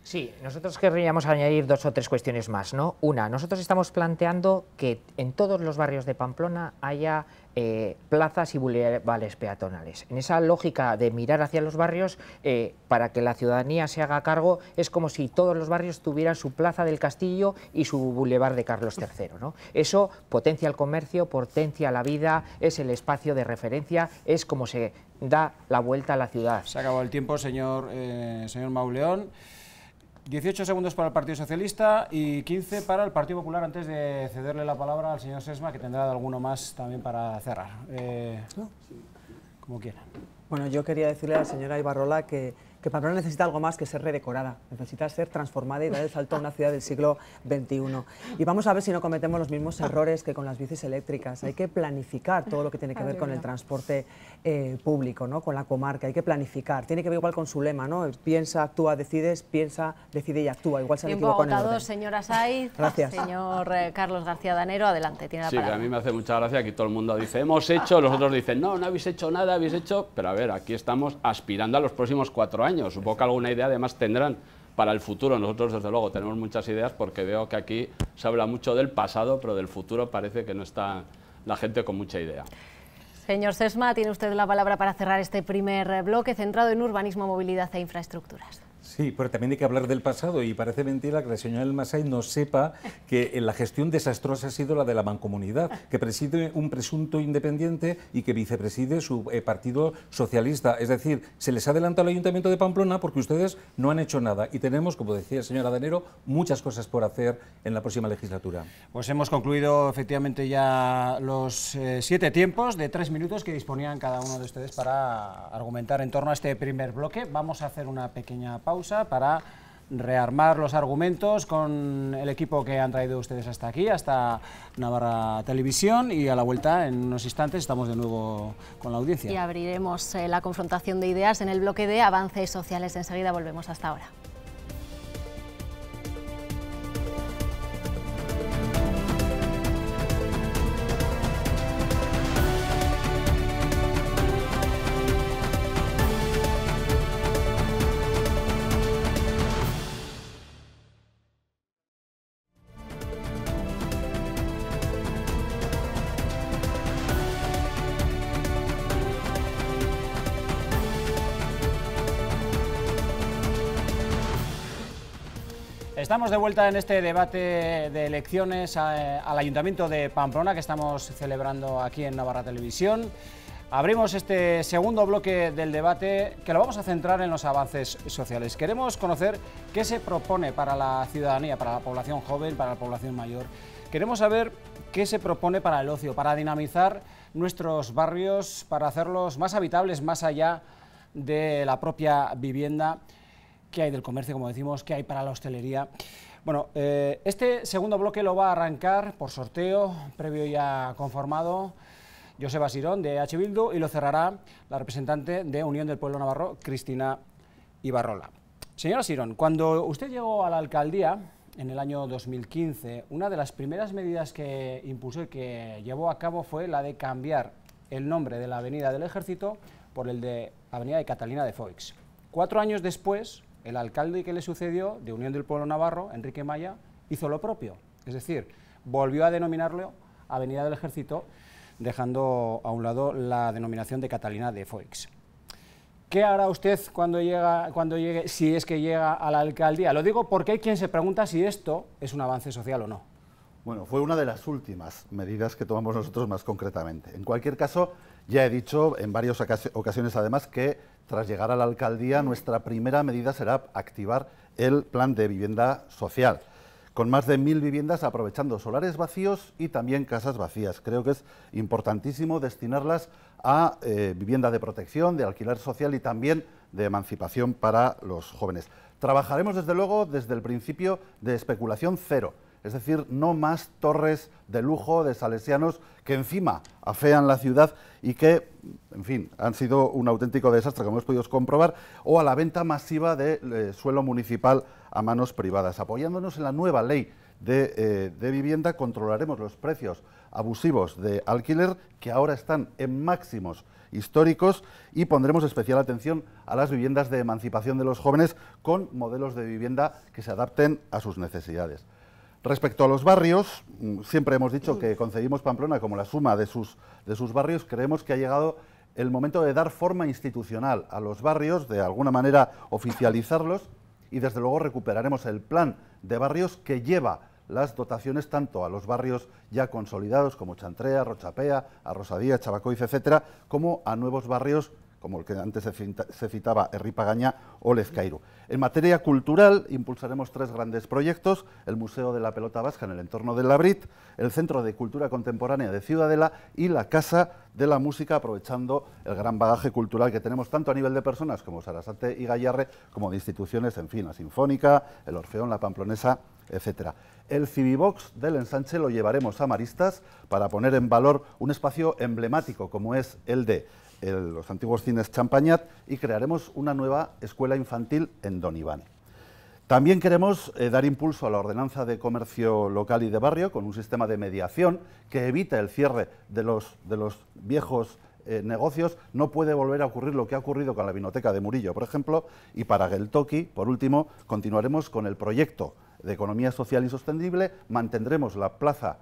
Sí, nosotros querríamos añadir dos o tres cuestiones más. ¿no? Una, nosotros estamos planteando que en todos los barrios de Pamplona haya eh, plazas y bulevares peatonales. En esa lógica de mirar hacia los barrios, eh, para que la ciudadanía se haga cargo, es como si todos los barrios tuvieran su plaza del Castillo y su bulevar de Carlos III. Eso potencia el comercio, potencia la vida, es el espacio de referencia, es como se da la vuelta a la ciudad. Se acabó el tiempo, señor, eh, señor Mauleón. 18 segundos para el Partido Socialista y 15 para el Partido Popular antes de cederle la palabra al señor Sesma, que tendrá alguno más también para cerrar. Eh, como quiera. Bueno, yo quería decirle a la señora Ibarrola que, que Pamplona necesita algo más que ser redecorada, necesita ser transformada y dar el salto a una ciudad del siglo XXI. Y vamos a ver si no cometemos los mismos errores que con las bicis eléctricas. Hay que planificar todo lo que tiene que ah, ver con el transporte eh, público, ¿no? con la comarca, hay que planificar, tiene que ver igual con su lema, ¿no? piensa, actúa, decides, piensa, decide y actúa, igual se han equivocado en el orden. Gracias. señor eh, Carlos García Danero, adelante, tiene sí, palabra. a mí me hace mucha gracia que todo el mundo dice, hemos hecho, los otros dicen, no, no habéis hecho nada, habéis hecho, pero a ver, aquí estamos aspirando a los próximos cuatro años, supongo que alguna idea además tendrán para el futuro. Nosotros, desde luego, tenemos muchas ideas porque veo que aquí se habla mucho del pasado, pero del futuro parece que no está la gente con mucha idea. Señor Sesma, tiene usted la palabra para cerrar este primer bloque centrado en urbanismo, movilidad e infraestructuras. Sí, pero también hay que hablar del pasado y parece mentira que la señora Elmasay no sepa que eh, la gestión desastrosa ha sido la de la mancomunidad, que preside un presunto independiente y que vicepreside su eh, partido socialista. Es decir, se les ha adelantado al Ayuntamiento de Pamplona porque ustedes no han hecho nada y tenemos, como decía el señor Adanero, muchas cosas por hacer en la próxima legislatura. Pues hemos concluido efectivamente ya los eh, siete tiempos de tres minutos que disponían cada uno de ustedes para argumentar en torno a este primer bloque. Vamos a hacer una pequeña pausa para rearmar los argumentos con el equipo que han traído ustedes hasta aquí, hasta Navarra Televisión y a la vuelta en unos instantes estamos de nuevo con la audiencia. Y abriremos eh, la confrontación de ideas en el bloque de avances sociales. Enseguida volvemos hasta ahora. Estamos de vuelta en este debate de elecciones eh, al Ayuntamiento de Pamplona que estamos celebrando aquí en Navarra Televisión. Abrimos este segundo bloque del debate que lo vamos a centrar en los avances sociales. Queremos conocer qué se propone para la ciudadanía, para la población joven, para la población mayor. Queremos saber qué se propone para el ocio, para dinamizar nuestros barrios, para hacerlos más habitables más allá de la propia vivienda qué hay del comercio, como decimos, qué hay para la hostelería. Bueno, eh, este segundo bloque lo va a arrancar por sorteo, previo ya conformado, José Sirón de H. Bildu y lo cerrará la representante de Unión del Pueblo Navarro, Cristina Ibarrola. Señora Sirón, cuando usted llegó a la alcaldía en el año 2015, una de las primeras medidas que impulsó y que llevó a cabo fue la de cambiar el nombre de la Avenida del Ejército por el de Avenida de Catalina de Foix. Cuatro años después, el alcalde que le sucedió de Unión del Pueblo Navarro, Enrique Maya, hizo lo propio. Es decir, volvió a denominarlo Avenida del Ejército, dejando a un lado la denominación de Catalina de Foix. ¿Qué hará usted cuando, llega, cuando llegue, si es que llega a la alcaldía? Lo digo porque hay quien se pregunta si esto es un avance social o no. Bueno, fue una de las últimas medidas que tomamos nosotros más concretamente. En cualquier caso, ya he dicho en varias ocasiones además que tras llegar a la alcaldía, nuestra primera medida será activar el plan de vivienda social, con más de mil viviendas aprovechando solares vacíos y también casas vacías. Creo que es importantísimo destinarlas a eh, vivienda de protección, de alquiler social y también de emancipación para los jóvenes. Trabajaremos desde luego desde el principio de especulación cero es decir, no más torres de lujo de salesianos que encima afean la ciudad y que, en fin, han sido un auténtico desastre, como hemos podido comprobar, o a la venta masiva de eh, suelo municipal a manos privadas. Apoyándonos en la nueva ley eh, de, vivienda, controlaremos los precios abusivos de alquiler que ahora están en máximos históricos y pondremos especial atención a las viviendas de emancipación de los jóvenes con modelos de vivienda que se adapten a sus necesidades. Respecto a los barrios, mm, siempre hemos dicho que concebimos Pamplona como la suma de sus, de sus barrios. Creemos que ha llegado el momento de dar forma institucional a los barrios, de alguna manera oficializarlos y desde luego recuperaremos el plan de barrios que lleva las dotaciones tanto a los barrios ya consolidados como Chantrea, Rochapea, Arrosadía, Chabacoiz, etcétera, como a nuevos barrios como el que antes se citaba Herri Pagaña o Lezcairu. En materia cultural impulsaremos tres grandes proyectos, el Museo de la Pelota Vasca en el entorno de Labrit, el Centro de Cultura Contemporánea de Ciudadela y la Casa de la Música, aprovechando el gran bagaje cultural que tenemos tanto a nivel de personas como Sarasate y Gallarre, como de instituciones, en fin, la Sinfónica, el Orfeón, la Pamplonesa, etcétera. El Civibox del ensanche lo llevaremos a Maristas para poner en valor un espacio emblemático como es el de los antiguos cines Champañat y crearemos una nueva escuela infantil en Don Iván. También queremos eh, dar impulso a la ordenanza de comercio local y de barrio con un sistema de mediación que evite el cierre de los, viejos eh, negocios. No puede volver a ocurrir lo que ha ocurrido con la vinoteca de Murillo, por ejemplo. Y para Geltoki, por último, continuaremos con el proyecto de economía social y sostenible, mantendremos la plaza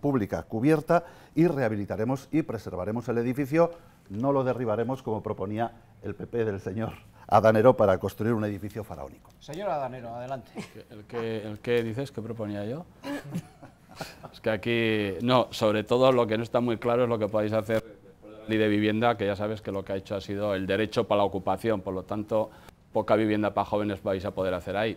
pública cubierta y rehabilitaremos y preservaremos el edificio no lo derribaremos como proponía el PP del señor Adanero para construir un edificio faraónico. Señor Adanero, adelante. ¿El que, dices que proponía yo? es que aquí, no, sobre todo lo que no está muy claro es lo que podéis hacer después de la ley de vivienda, que ya sabes que lo que ha hecho ha sido el derecho para la ocupación, por lo tanto, poca vivienda para jóvenes vais a poder hacer ahí.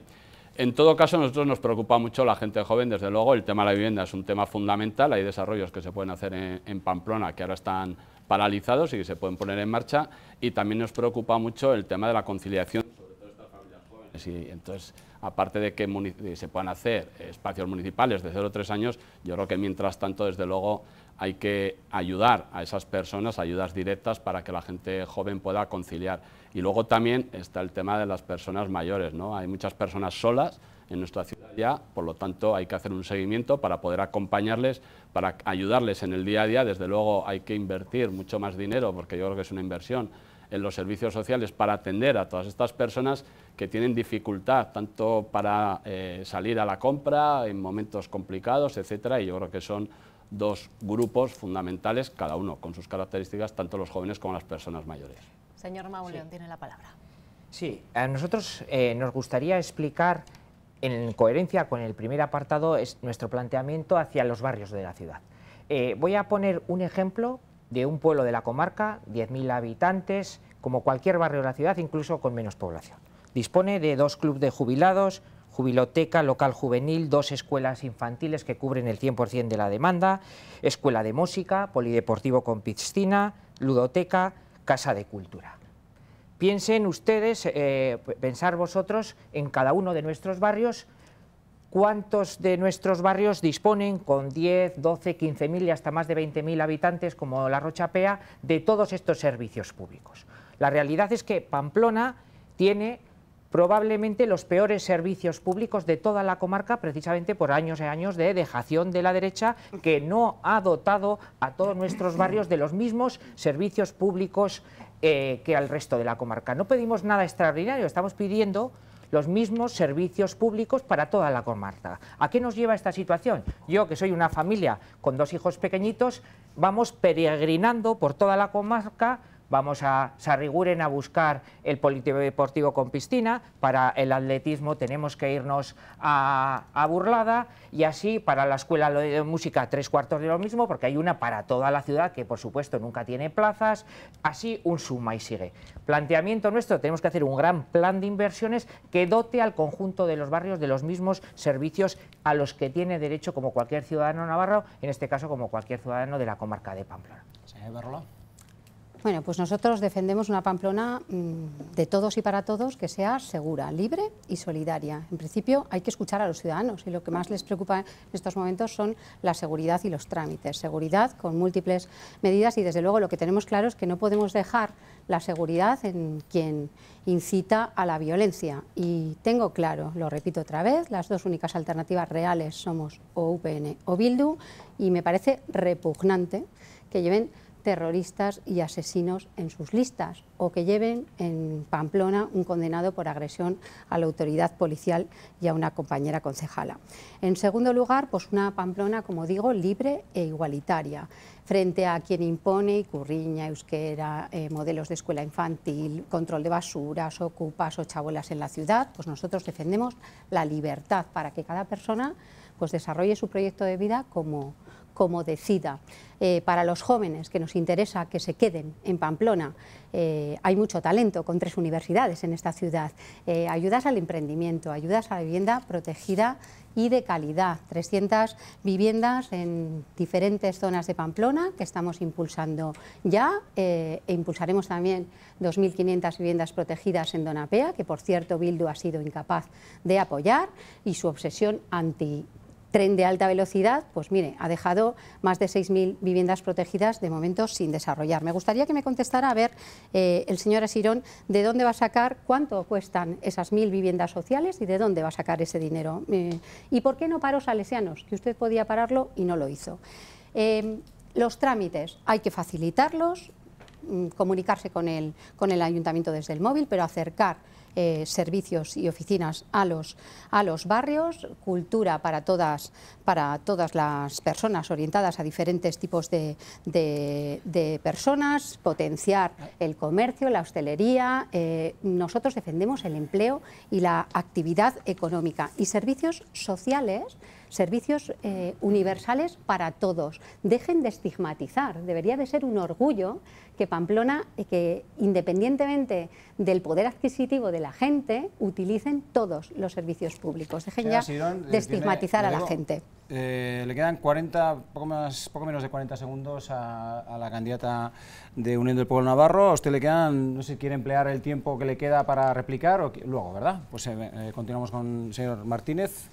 En todo caso, a nosotros nos preocupa mucho la gente joven, desde luego, el tema de la vivienda es un tema fundamental, hay desarrollos que se pueden hacer en, Pamplona que ahora están paralizados y que se pueden poner en marcha, y también nos preocupa mucho el tema de la conciliación, sobre todo estas familias jóvenes, entonces aparte de que se puedan hacer espacios municipales de 0 o 3 años, yo creo que mientras tanto, desde luego, hay que ayudar a esas personas, ayudas directas para que la gente joven pueda conciliar. Y luego también está el tema de las personas mayores, ¿no? Hay muchas personas solas en nuestra ciudad ya, por lo tanto hay que hacer un seguimiento para poder acompañarles, para ayudarles en el día a día. Desde luego hay que invertir mucho más dinero, porque yo creo que es una inversión en los servicios sociales para atender a todas estas personas que tienen dificultad tanto para eh, salir a la compra en momentos complicados, etcétera, y yo creo que son dos grupos fundamentales, cada uno con sus características, tanto los jóvenes como las personas mayores. Señor Mauleón, tiene la palabra. Sí, a nosotros eh, nos gustaría explicar en coherencia con el primer apartado es nuestro planteamiento hacia los barrios de la ciudad. Eh, voy a poner un ejemplo de un pueblo de la comarca, 10.000 habitantes, como cualquier barrio de la ciudad, incluso con menos población. Dispone de dos clubes de jubilados, jubiloteca, local juvenil, dos escuelas infantiles que cubren el 100% de la demanda, escuela de música, polideportivo con piscina, ludoteca, casa de cultura. Piensen ustedes, eh, pensar vosotros en cada uno de nuestros barrios, ¿Cuántos de nuestros barrios disponen con 10, 12, 15.000 y hasta más de mil habitantes, como La Rochapea, de todos estos servicios públicos? La realidad es que Pamplona tiene probablemente los peores servicios públicos de toda la comarca, precisamente por años y años de dejación de la derecha, que no ha dotado a todos nuestros barrios de los mismos servicios públicos eh, que al resto de la comarca. No pedimos nada extraordinario, estamos pidiendo los mismos servicios públicos para toda la comarca. ¿A qué nos lleva esta situación? Yo, que soy una familia con dos hijos pequeñitos, vamos peregrinando por toda la comarca vamos a Sarriguren a buscar el deportivo con piscina, para el atletismo tenemos que irnos a, Burlada y así para la Escuela de Música tres cuartos de lo mismo, porque hay una para toda la ciudad que por supuesto nunca tiene plazas, así un suma y sigue. Planteamiento nuestro, tenemos que hacer un gran plan de inversiones que dote al conjunto de los barrios de los mismos servicios a los que tiene derecho como cualquier ciudadano navarro, en este caso como cualquier ciudadano de la comarca de Pamplona. Señor bueno, pues nosotros defendemos una Pamplona mm, de todos y para todos que sea segura, libre y solidaria. En principio hay que escuchar a los ciudadanos y lo que más les preocupa en estos momentos son la seguridad y los trámites. Seguridad con múltiples medidas y desde luego lo que tenemos claro es que no podemos dejar la seguridad en quien incita a la violencia. Y tengo claro, lo repito otra vez, las dos únicas alternativas reales somos o UPN o Bildu y me parece repugnante que lleven terroristas y asesinos en sus listas o que lleven en Pamplona un condenado por agresión a la autoridad policial y a una compañera concejala. En segundo lugar, pues una Pamplona, como digo, libre e igualitaria frente a quien impone curriña, Euskera, eh, modelos de escuela infantil, control de basuras, ocupas o chabolas en la ciudad, pues nosotros defendemos la libertad para que cada persona pues desarrolle su proyecto de vida como, como decida. Eh, para los jóvenes que nos interesa que se queden en Pamplona. Eh, hay mucho talento con tres universidades en esta ciudad. Eh, ayudas al emprendimiento, ayudas a la vivienda protegida y de calidad. 300 viviendas en diferentes zonas de Pamplona que estamos impulsando ya e impulsaremos también 2.500 viviendas protegidas en Donapea, que por cierto Bildu ha sido incapaz de apoyar y su obsesión anti tren de alta velocidad, pues mire, ha dejado más de 6.000 viviendas protegidas de momento sin desarrollar. Me gustaría que me contestara, a ver, eh, el señor Asirón, ¿de dónde va a sacar, cuánto cuestan esas 1.000 viviendas sociales y de dónde va a sacar ese dinero? Eh, ¿Y por qué no paró Salesianos? Que usted podía pararlo y no lo hizo. Eh, los trámites hay que facilitarlos, mm, comunicarse con con el ayuntamiento desde el móvil, pero acercar eh, servicios y oficinas a los, a los barrios, cultura para todas, para todas las personas orientadas a diferentes tipos de, personas, potenciar el comercio, la hostelería. Eh, nosotros defendemos el empleo y la actividad económica y servicios sociales servicios eh, universales para todos. Dejen de estigmatizar, debería de ser un orgullo que Pamplona, eh, que independientemente del poder adquisitivo de la gente, utilicen todos los servicios públicos. Dejen ya de estigmatizar a la gente. Eh, le quedan 40, poco, más, poco menos de 40 segundos a, la candidata de Unión del Pueblo Navarro. A usted le quedan, no sé si quiere emplear el tiempo que le queda para replicar o luego, ¿verdad? Pues continuamos con el señor Martínez.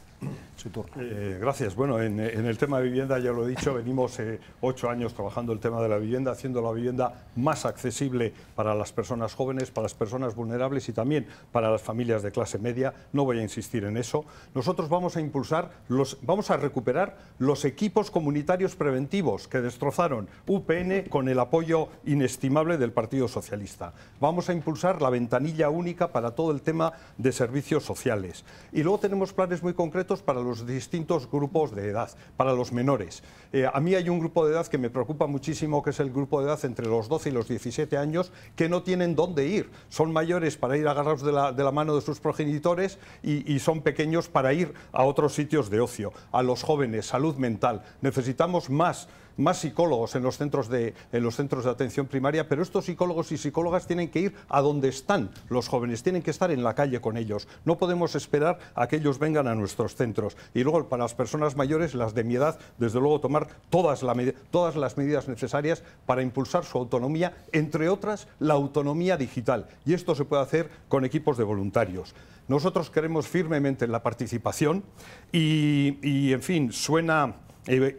Eh, gracias. Bueno, en, el tema de vivienda, ya lo he dicho, venimos eh, ocho años trabajando el tema de la vivienda, haciendo la vivienda más accesible para las personas jóvenes, para las personas vulnerables y también para las familias de clase media. No voy a insistir en eso. Nosotros vamos a impulsar, los, vamos a recuperar los equipos comunitarios preventivos que destrozaron UPN con el apoyo inestimable del Partido Socialista. Vamos a impulsar la ventanilla única para todo el tema de servicios sociales. Y luego tenemos planes muy concretos para los distintos grupos de edad, para los menores. Eh, a mí hay un grupo de edad que me preocupa muchísimo, que es el grupo de edad entre los 12 y los 17 años, que no tienen dónde ir. Son mayores para ir agarrados de la, de la mano de sus progenitores y son pequeños para ir a otros sitios de ocio. A los jóvenes, salud mental. Necesitamos más más psicólogos en los centros de, en los centros de atención primaria, pero estos psicólogos y psicólogas tienen que ir a donde están los jóvenes, tienen que estar en la calle con ellos. No podemos esperar a que ellos vengan a nuestros centros. Y luego para las personas mayores, las de mi edad, desde luego tomar todas, la, todas las medidas necesarias para impulsar su autonomía, entre otras la autonomía digital. Y esto se puede hacer con equipos de voluntarios. Nosotros queremos firmemente la participación y, y en fin, suena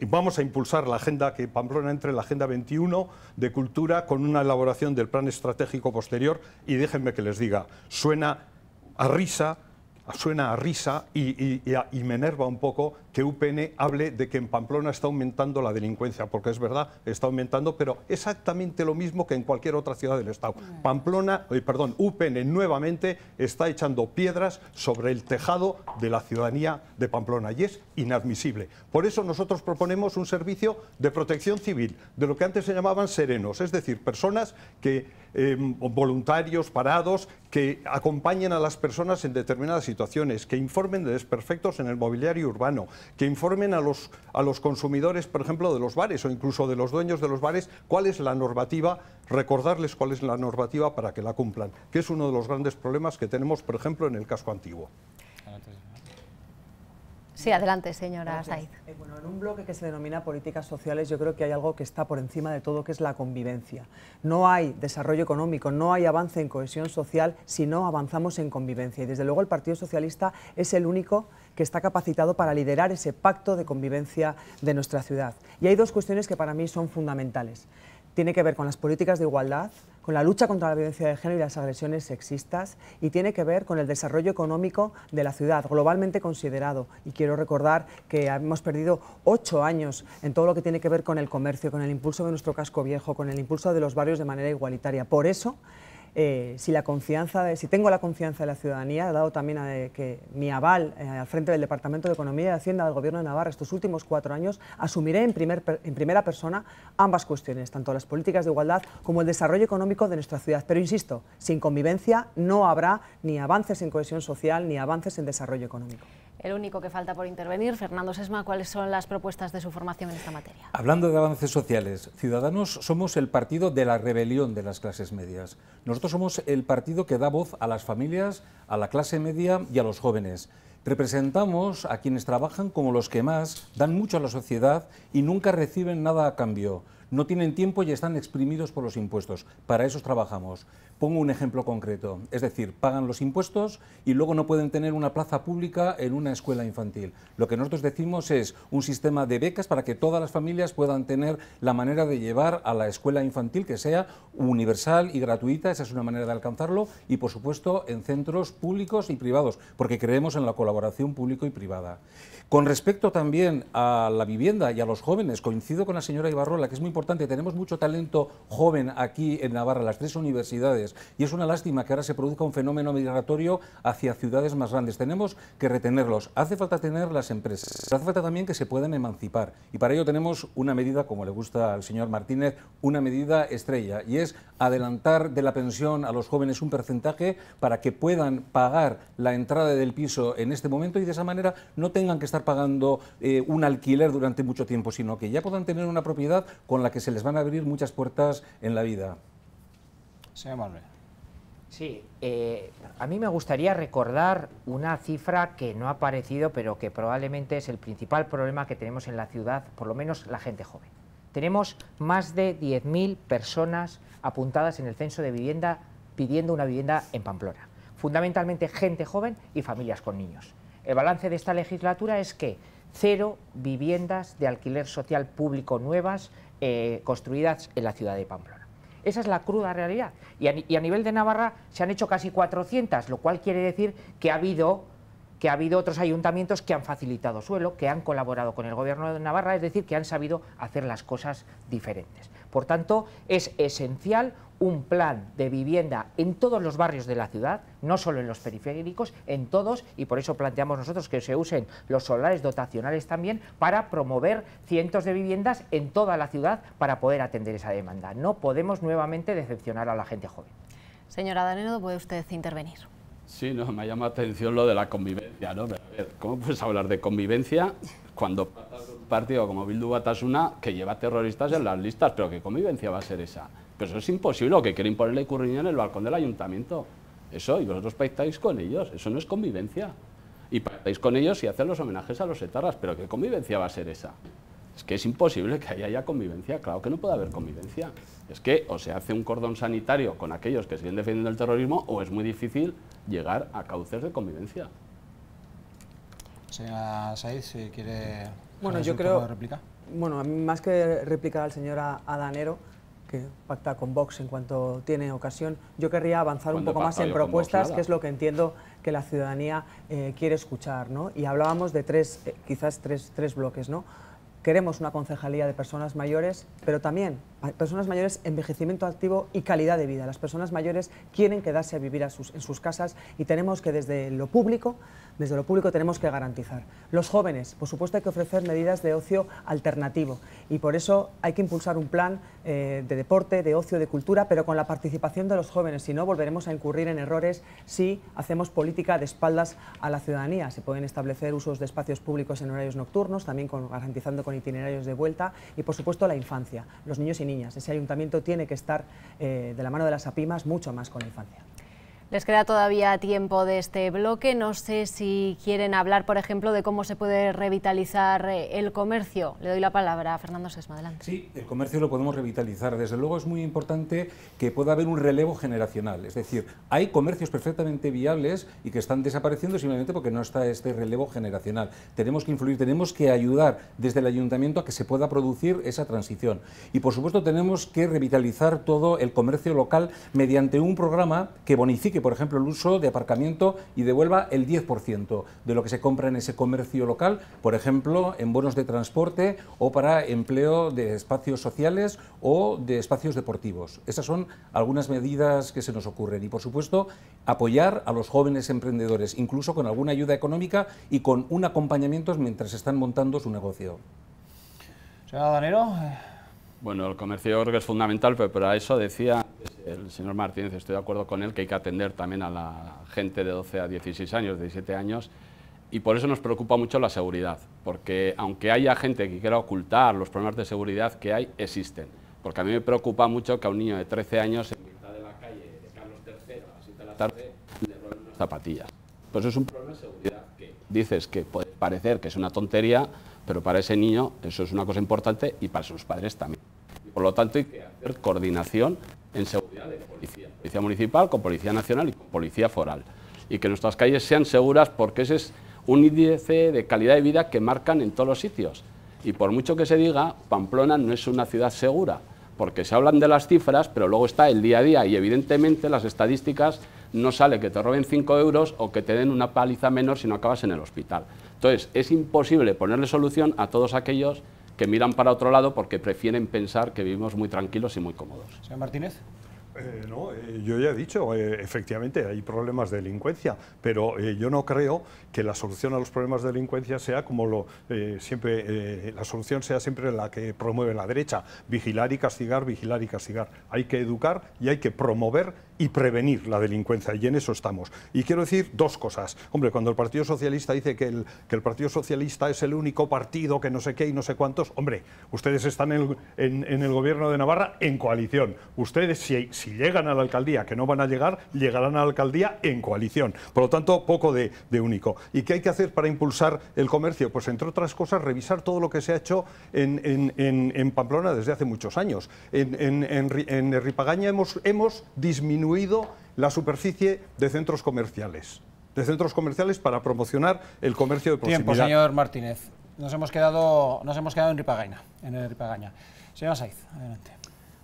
vamos a impulsar la agenda, que Pamplona entre en la Agenda 21 de Cultura con una elaboración del plan estratégico posterior y déjenme que les diga, suena a risa, suena a risa y, y me enerva un poco que UPN hable de que en Pamplona está aumentando la delincuencia, porque es verdad, está aumentando, pero exactamente lo mismo que en cualquier otra ciudad del Estado. Pamplona, eh, perdón, UPN nuevamente está echando piedras sobre el tejado de la ciudadanía de Pamplona y es inadmisible. Por eso nosotros proponemos un servicio de protección civil, de lo que antes se llamaban serenos, es decir, personas que em, voluntarios, parados, que acompañen a las personas en determinadas situaciones, que informen de desperfectos en el mobiliario urbano, que informen a los, a los consumidores, por ejemplo, de los bares o incluso de los dueños de los bares, cuál es la normativa, recordarles cuál es la normativa para que la cumplan, que es uno de los grandes problemas que tenemos, por ejemplo, en el casco antiguo. Sí, adelante, señora Saiz. Eh, en un bloque que se denomina políticas sociales, yo creo que hay algo que está por encima de todo, que es la convivencia. No hay desarrollo económico, no hay avance en cohesión social si no avanzamos en convivencia. Y desde luego el Partido Socialista es el único que está capacitado para liderar ese pacto de convivencia de nuestra ciudad. Y hay dos cuestiones que para mí son fundamentales. Tiene que ver con las políticas de igualdad, con la lucha contra la violencia de género y las agresiones sexistas y tiene que ver con el desarrollo económico de la ciudad, globalmente considerado. Y quiero recordar que hemos perdido ocho años en todo lo que tiene que ver con el comercio, con el impulso de nuestro casco viejo, con el impulso de los barrios de manera igualitaria. Por eso eh, si, tengo la confianza de la ciudadanía, dado también a, que mi aval eh, al frente del Departamento de Economía y Hacienda del Gobierno de Navarra estos últimos cuatro años, asumiré en primera persona ambas cuestiones, tanto las políticas de igualdad como el desarrollo económico de nuestra ciudad. Pero insisto, sin convivencia no habrá ni avances en cohesión social ni avances en desarrollo económico. El único que falta por intervenir, Fernando Sesma, ¿cuáles son las propuestas de su formación en esta materia? Hablando de avances sociales, Ciudadanos somos el partido de la rebelión de las clases medias. Nosotros somos el partido que da voz a las familias, a la clase media y a los jóvenes. Representamos a quienes trabajan como los que más, dan mucho a la sociedad y nunca reciben nada a cambio no tienen tiempo y están exprimidos por los impuestos. Para eso trabajamos. Pongo un ejemplo concreto, es decir, pagan los impuestos y luego no pueden tener una plaza pública en una escuela infantil. Lo que nosotros decimos es un sistema de becas para que todas las familias puedan tener la manera de llevar a la escuela infantil que sea universal y gratuita, esa es una manera de alcanzarlo, y por supuesto en centros públicos y privados, porque creemos en la colaboración público y privada. Con respecto también a la vivienda y a los jóvenes, coincido con la señora Ibarrola, que es muy importante, tenemos mucho talento joven aquí en Navarra, las tres universidades, y es una lástima que ahora se produzca un fenómeno migratorio hacia ciudades más grandes. Tenemos que retenerlos. Hace falta tener las empresas. hace falta también que se puedan emancipar. Y para ello tenemos una medida, como le gusta al señor Martínez, una medida estrella. Y es adelantar de la pensión a los jóvenes un porcentaje para que puedan pagar la entrada del piso en este momento y de esa manera no tengan que estar pagando eh, un alquiler durante mucho tiempo, sino que ya puedan tener una propiedad con la que se les van a abrir muchas puertas en la vida. Señor Manuel. Sí, eh, a mí me gustaría recordar una cifra que no ha aparecido, pero que probablemente es el principal problema que tenemos en la ciudad, por lo menos la gente joven. Tenemos más de 10.000 personas apuntadas en el censo de vivienda pidiendo una vivienda en Pamplona. Fundamentalmente gente joven y familias con niños. El balance de esta legislatura es que cero viviendas de alquiler social público nuevas eh, construidas en la ciudad de Pamplona. Esa es la cruda realidad. Y a, nivel de Navarra se han hecho casi 400, lo cual quiere decir que que ha habido otros ayuntamientos que han facilitado suelo, que han colaborado con el gobierno de Navarra, es decir, que han sabido hacer las cosas diferentes. Por tanto, es esencial un plan de vivienda en todos los barrios de la ciudad, no solo en los periféricos, en todos, y por eso planteamos nosotros que se usen los solares dotacionales también para promover cientos de viviendas en toda la ciudad para poder atender esa demanda. No podemos nuevamente decepcionar a la gente joven. Señora Danero, puede usted intervenir. Sí, no, me llama atención lo de la convivencia, ¿cómo puedes hablar de convivencia cuando partido como Bildu Batasuna que lleva terroristas en las listas, pero ¿qué convivencia va a ser esa? Pero eso es imposible, que quieren ponerle curriñón en el balcón del ayuntamiento. Eso, y vosotros pactáis con ellos, eso no es convivencia. Y pactáis con ellos y hacen los homenajes a los etarras, pero ¿qué convivencia va a ser esa? Es que es imposible que haya convivencia, claro que no puede haber convivencia. Es que o se hace un cordón sanitario con aquellos que siguen defendiendo el terrorismo o es muy difícil llegar a cauces de convivencia. Señora Saiz, si quiere bueno, yo creo... Bueno, más que replicar al señor Adanero, que pacta con Vox en cuanto tiene ocasión. Yo querría avanzar un poco más en propuestas, que es lo que entiendo que la ciudadanía eh, quiere escuchar. ¿no? Y hablábamos de tres, eh, quizás tres, tres bloques. ¿no? Queremos una concejalía de personas mayores, pero también personas mayores, envejecimiento activo y calidad de vida. Las personas mayores quieren quedarse a vivir en sus casas y tenemos que desde lo público, desde lo público tenemos que garantizar. Los jóvenes, por supuesto, hay que ofrecer medidas de ocio alternativo y por eso hay que impulsar un plan eh, de deporte, de ocio, de cultura, pero con la participación de los jóvenes. Si no, volveremos a incurrir en errores si hacemos política de espaldas a la ciudadanía. Se pueden establecer usos de espacios públicos en horarios nocturnos, también garantizando con itinerarios de vuelta y, por supuesto, la infancia. Los niños y niñas. Ese ayuntamiento tiene que estar eh, de la mano de las APIMAS mucho más con la infancia. Les queda todavía tiempo de este bloque. No sé si quieren hablar, por ejemplo, de cómo se puede revitalizar eh, el comercio. Le doy la palabra a Fernando Sesma. Adelante. Sí, el comercio lo podemos revitalizar. Desde luego es muy importante que pueda haber un relevo generacional. Es decir, hay comercios perfectamente viables y que están desapareciendo simplemente porque no está este relevo generacional. Tenemos que influir, tenemos que ayudar desde el ayuntamiento a que se pueda producir esa transición. Y por supuesto tenemos que revitalizar todo el comercio local mediante un programa que bonifique que, por ejemplo, el uso de aparcamiento y devuelva el 10% de lo que se compra en ese comercio local, por ejemplo, en bonos de transporte o para empleo de espacios sociales o de espacios deportivos. Esas son algunas medidas que se nos ocurren y, por supuesto, apoyar a los jóvenes emprendedores, incluso con alguna ayuda económica y con un acompañamiento mientras están montando su negocio. Danero, eh, bueno, el comercio creo que es fundamental, pero para eso decía el señor Martínez, estoy de acuerdo con él, que hay que atender también a la gente de 12 a 16 años, de 17 años, y por eso nos preocupa mucho la seguridad, porque aunque haya gente que quiera ocultar los problemas de seguridad que hay, existen. Porque a mí me preocupa mucho que a un niño de 13 años en mitad de la calle de Carlos III a las 7 de la tarde le roben zapatillas. Pues es un problema de seguridad que dices que puede parecer que es una tontería, pero para ese niño eso es una cosa importante y para sus padres también. Por lo tanto, hay que hacer coordinación en seguridad de policía. Policía municipal con policía nacional y con policía foral. Y que nuestras calles sean seguras porque ese es un índice de calidad de vida que marcan en todos los sitios. Y por mucho que se diga, Pamplona no es una ciudad segura, porque se hablan de las cifras, pero luego está el día a día y evidentemente las estadísticas no sale que te roben 5 euros o que te den una paliza menor si no acabas en el hospital. Entonces, es imposible ponerle solución a todos aquellos que miran para otro lado porque prefieren pensar que vivimos muy tranquilos y muy cómodos. Señor Martínez. Eh, no, eh, yo ya he dicho, eh, efectivamente hay problemas de delincuencia, pero yo no creo que la solución a los problemas de delincuencia sea como lo siempre, la solución sea siempre la que promueve la derecha, vigilar y castigar, vigilar y castigar. Hay que educar y hay que promover y prevenir la delincuencia, y en eso estamos. Y quiero decir dos cosas. Hombre, cuando el Partido Socialista dice que el, que el Partido Socialista es el único partido que no sé qué y no sé cuántos, hombre, ustedes están en, el gobierno de Navarra en coalición. Ustedes, si, si, llegan a la alcaldía, que no van a llegar, llegarán a la alcaldía en coalición. Por lo tanto, poco de, único. ¿Y qué hay que hacer para impulsar el comercio? Pues, entre otras cosas, revisar todo lo que se ha hecho en, Pamplona desde hace muchos años. En, en, Ripagaña hemos, hemos disminuido la superficie de centros comerciales, de centros comerciales para promocionar el comercio de proximidad. Tiempo, señor Martínez. Nos hemos quedado, nos hemos quedado en Ripagaina, en Ripagaña. Señora Saiz, adelante.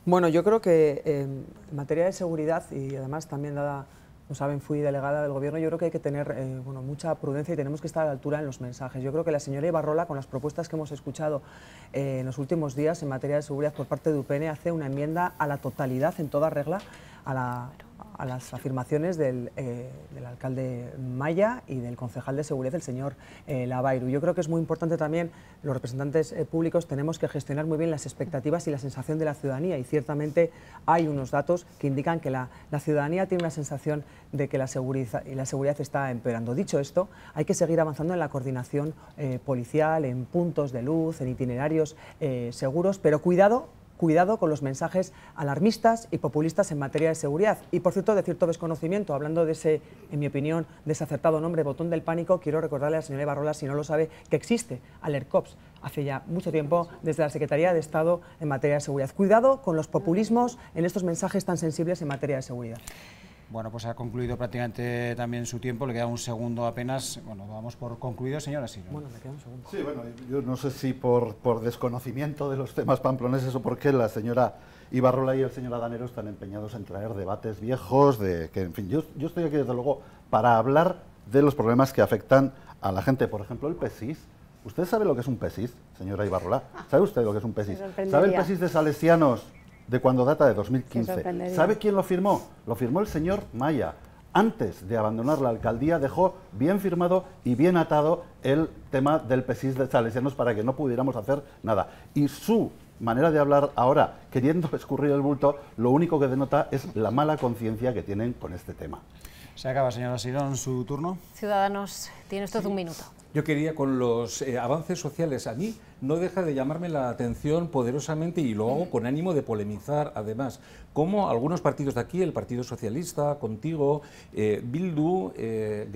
Bueno, yo creo que eh, en materia de seguridad y además también dada no saben, fui delegada del gobierno, yo creo que hay que tener eh, bueno, mucha prudencia y tenemos que estar a la altura en los mensajes. Yo creo que la señora Ibarrola, con las propuestas que hemos escuchado eh, en los últimos días en materia de seguridad por parte de UPN, hace una enmienda a la totalidad, en toda regla, a la, a las afirmaciones eh, del, alcalde Maya y del concejal de seguridad, el señor eh, Lavairu. Yo creo que es muy importante también, los representantes eh, públicos tenemos que gestionar muy bien las expectativas y la sensación de la ciudadanía y ciertamente hay unos datos que indican que la, ciudadanía tiene una sensación de que la la seguridad está empeorando. Dicho esto, hay que seguir avanzando en la coordinación eh, policial, en puntos de luz, en itinerarios seguros, pero cuidado cuidado con los mensajes alarmistas y populistas en materia de seguridad. Y por cierto, de cierto desconocimiento, hablando de ese, en mi opinión, desacertado nombre, botón del pánico, quiero recordarle a la señora Barrola, si no lo sabe, que existe Cops, hace ya mucho tiempo desde la Secretaría de Estado en materia de seguridad. Cuidado con los populismos en estos mensajes tan sensibles en materia de seguridad. Bueno, pues ha concluido prácticamente también su tiempo, le queda un segundo apenas. Bueno, vamos por concluido, señora Bueno, le queda un segundo. Sí, bueno, yo no sé si por, por desconocimiento de los temas pamploneses o por qué la señora Ibarrola y el señor Adanero están empeñados en traer debates viejos, de que, en fin, yo, yo estoy aquí desde luego para hablar de los problemas que afectan a la gente. Por ejemplo, el PESIS. ¿Usted sabe lo que es un PESIS, señora Ibarrola? ¿Sabe usted lo que es un PESIS? ¿Sabe el PESIS de Salesianos? de cuando data de 2015. ¿Sabe quién lo firmó? Lo firmó el señor Maya. Antes de abandonar la alcaldía dejó bien firmado y bien atado el tema del PESIS de Salesianos para que no pudiéramos hacer nada. Y su manera de hablar ahora, queriendo escurrir el bulto, lo único que denota es la mala conciencia que tienen con este tema. Se acaba, señora Sidón, su turno. Ciudadanos, tiene usted un minuto. Yo quería con los eh, avances sociales. A mí no deja de llamarme la atención poderosamente y lo hago con ánimo de polemizar, además, como algunos partidos de aquí, el Partido Socialista, Contigo, eh, Bildu, eh,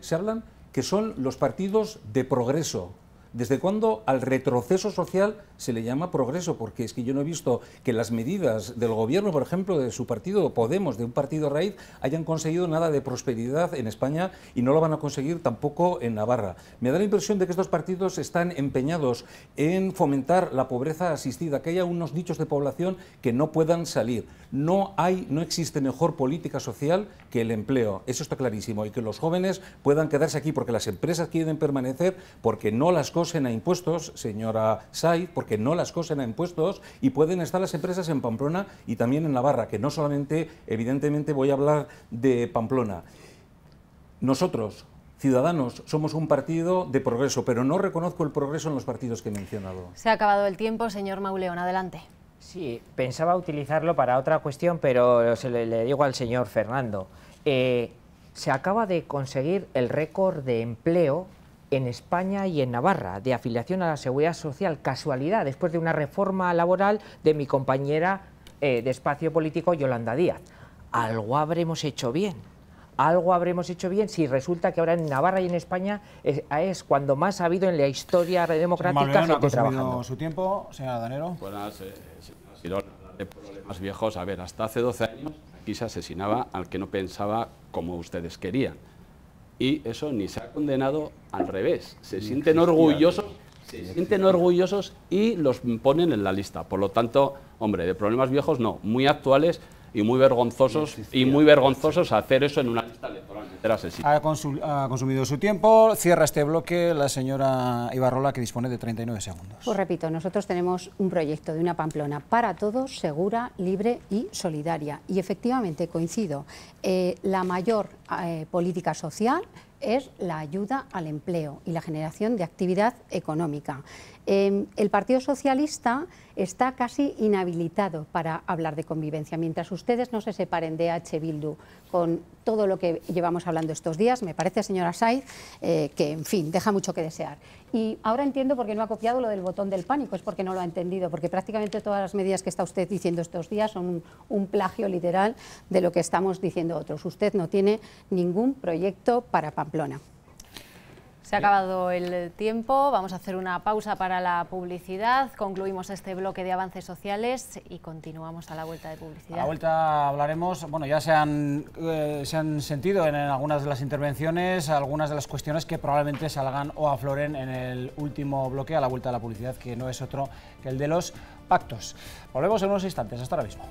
se hablan que son los partidos de progreso, ¿Desde cuándo al retroceso social se le llama progreso? Porque es que yo no he visto que las medidas del gobierno, por ejemplo, de su partido Podemos, de un partido raíz, hayan conseguido nada de prosperidad en España y no lo van a conseguir tampoco en Navarra. Me da la impresión de que estos partidos están empeñados en fomentar la pobreza asistida, que haya unos dichos de población que no puedan salir. No hay, no existe mejor política social que el empleo. Eso está clarísimo. Y que los jóvenes puedan quedarse aquí porque las empresas quieren permanecer, porque no las cosas cosen a impuestos, señora Saiz, porque no las cosen a impuestos y pueden estar las empresas en Pamplona y también en Navarra, que no solamente, evidentemente, voy a hablar de Pamplona. Nosotros, Ciudadanos, somos un partido de progreso, pero no reconozco el progreso en los partidos que he mencionado. Se ha acabado el tiempo, señor Mauleón, adelante. Sí, pensaba utilizarlo para otra cuestión, pero se le, digo al señor Fernando. Eh, se acaba de conseguir el récord de empleo en España y en Navarra, de afiliación a la seguridad social, casualidad, después de una reforma laboral de mi compañera eh, de espacio político Yolanda Díaz. Algo habremos hecho bien, algo habremos hecho bien si resulta que ahora en Navarra y en España es, cuando más ha habido en la historia democrática gente trabajando. su tiempo, señora Danero? Buenas, eh, de problemas viejos, a ver, hasta hace 12 años aquí se asesinaba al que no pensaba como ustedes querían y eso ni se ha condenado al revés. Se sienten orgullosos, se sienten orgullosos y los ponen en la lista. Por lo tanto, hombre, de problemas viejos no, muy actuales y muy vergonzosos y muy vergonzosos hacer eso en una lista electoral. Ha, consumido su tiempo. Cierra este bloque la señora Ibarrola que dispone de 39 segundos. Pues repito, nosotros tenemos un proyecto de una Pamplona para todos, segura, libre y solidaria. Y efectivamente coincido, eh, la mayor eh, política social es la ayuda al empleo y la generación de actividad económica. Em, el Partido Socialista está casi inhabilitado para hablar de convivencia. Mientras ustedes no se separen de H. Bildu con todo lo que llevamos hablando estos días, me parece, señora Saiz, eh, que, en fin, deja mucho que desear. Y ahora entiendo por qué no ha copiado lo del botón del pánico, es porque no lo ha entendido, porque prácticamente todas las medidas que está usted diciendo estos días son un plagio literal de lo que estamos diciendo otros. Usted no tiene ningún proyecto para Pamplona. Se ha acabado el tiempo, vamos a hacer una pausa para la publicidad, concluimos este bloque de avances sociales y continuamos a la vuelta de publicidad. A la vuelta hablaremos, bueno, ya se han, eh, sentido en, algunas de las intervenciones algunas de las cuestiones que probablemente salgan o afloren en el último bloque a la vuelta de la publicidad, que no es otro que el de los pactos. Volvemos en unos instantes, hasta ahora mismo.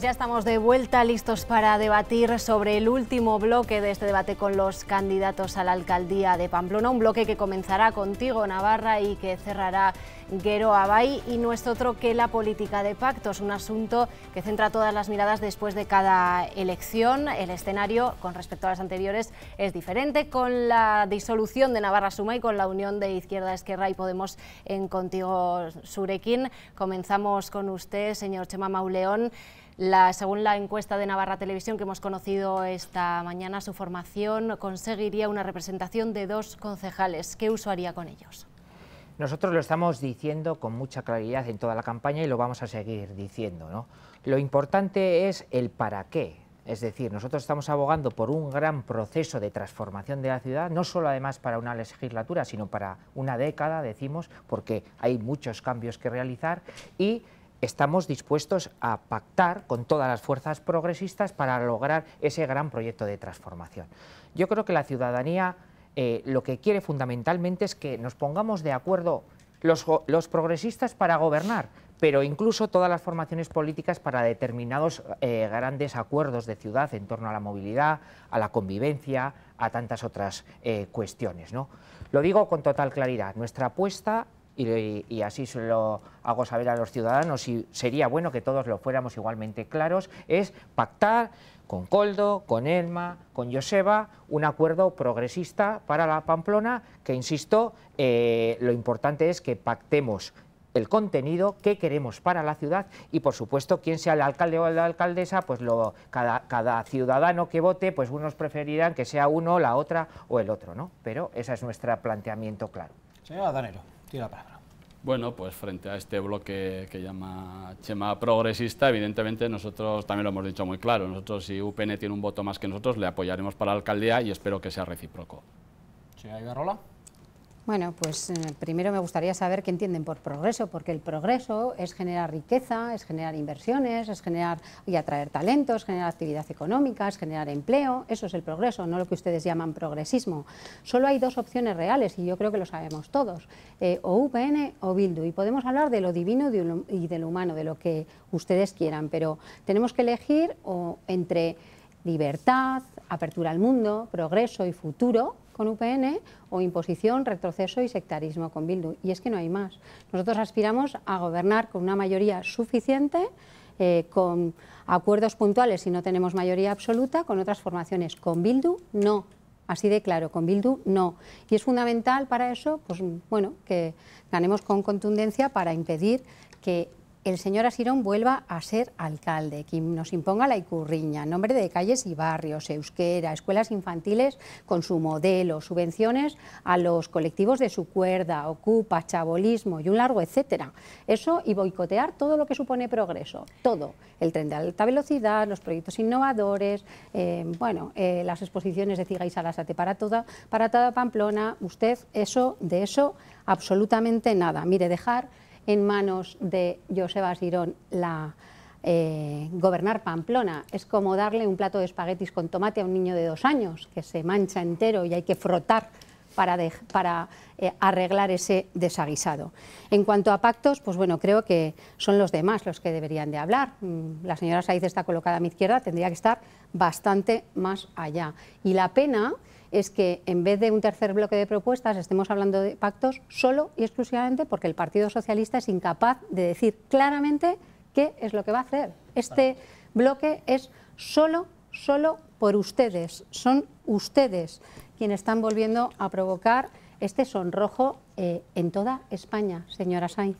Pues ya estamos de vuelta, listos para debatir sobre el último bloque de este debate con los candidatos a la alcaldía de Pamplona, un bloque que comenzará contigo, Navarra, y que cerrará Guero Abay, y no es otro que la política de pactos, un asunto que centra todas las miradas después de cada elección. El escenario, con respecto a las anteriores, es diferente. Con la disolución de Navarra Suma y con la unión de Izquierda Esquerra y Podemos en Contigo Surequín. comenzamos con usted, señor Chema Mauleón según la encuesta de Navarra Televisión que hemos conocido esta mañana, su formación conseguiría una representación de dos concejales. ¿Qué uso haría con ellos? Nosotros lo estamos diciendo con mucha claridad en toda la campaña y lo vamos a seguir diciendo. Lo importante es el para qué. Es decir, nosotros estamos abogando por un gran proceso de transformación de la ciudad, no solo además para una legislatura, sino para una década, decimos, porque hay muchos cambios que realizar y estamos dispuestos a pactar con todas las fuerzas progresistas para lograr ese gran proyecto de transformación. Yo creo que la ciudadanía eh, lo que quiere fundamentalmente es que nos pongamos de acuerdo los, progresistas para gobernar, pero incluso todas las formaciones políticas para determinados eh, grandes acuerdos de ciudad en torno a la movilidad, a la convivencia, a tantas otras eh, cuestiones. ¿no? Lo digo con total claridad, nuestra apuesta y, así se lo hago saber a los ciudadanos y sería bueno que todos lo fuéramos igualmente claros, es pactar con Coldo, con Elma, con Joseba, un acuerdo progresista para la Pamplona, que insisto, eh, lo importante es que pactemos el contenido, que queremos para la ciudad y por supuesto quien sea el alcalde o la alcaldesa, pues lo, cada, cada, ciudadano que vote, pues unos preferirán que sea uno, la otra o el otro, ¿no? Pero ese es nuestro planteamiento claro. Señora Danero, tiene la palabra. Bueno, pues frente a este bloque que llama Chema progresista, evidentemente nosotros también lo hemos dicho muy claro, nosotros si UPN tiene un voto más que nosotros, le apoyaremos para la alcaldía y espero que sea recíproco. Sí, bueno, pues eh, primero me gustaría saber qué entienden por progreso, porque el progreso es generar riqueza, es generar inversiones, es generar y atraer talentos, generar actividad económica, es generar empleo, eso es el progreso, no lo que ustedes llaman progresismo. Solo hay dos opciones reales y yo creo que lo sabemos todos, eh, o UPN o Bildu, y podemos hablar de lo divino y de lo humano, de lo que ustedes quieran, pero tenemos que elegir entre libertad, apertura al mundo, progreso y futuro, con UPN o imposición, retroceso y sectarismo con Bildu. Y es que no hay más. Nosotros aspiramos a gobernar con una mayoría suficiente eh, con acuerdos puntuales si no tenemos mayoría absoluta, con otras formaciones. Con Bildu, no. Así de claro, con Bildu, no. Y es fundamental para eso, pues bueno, que ganemos con contundencia para impedir que el señor Asirón vuelva a ser alcalde, quien nos imponga la Icurriña, nombre de calles y barrios, euskera, escuelas infantiles con su modelo, subvenciones a los colectivos de su cuerda, ocupa, chabolismo y un largo etcétera. Eso y boicotear todo lo que supone progreso, todo, el tren de alta velocidad, los proyectos innovadores, eh, bueno, eh, las exposiciones de Ciga y Salasate para toda, para toda Pamplona, usted eso, de eso absolutamente nada. Mire, dejar en manos de Joseba Girón la eh, gobernar Pamplona. Es como darle un plato de espaguetis con tomate a un niño de dos años, que se mancha entero y hay que frotar para, eh, arreglar ese desaguisado. En cuanto a pactos, pues bueno, creo que son los demás los que deberían de hablar. Mm, la señora Saiz está colocada a mi izquierda, tendría que estar bastante más allá. Y la pena es que en vez de un tercer bloque de propuestas estemos hablando de pactos solo y exclusivamente porque el Partido Socialista es incapaz de decir claramente qué es lo que va a hacer. Este bloque es solo, solo por ustedes. Son ustedes quienes están volviendo a provocar este sonrojo eh, en toda España, señora Sainz.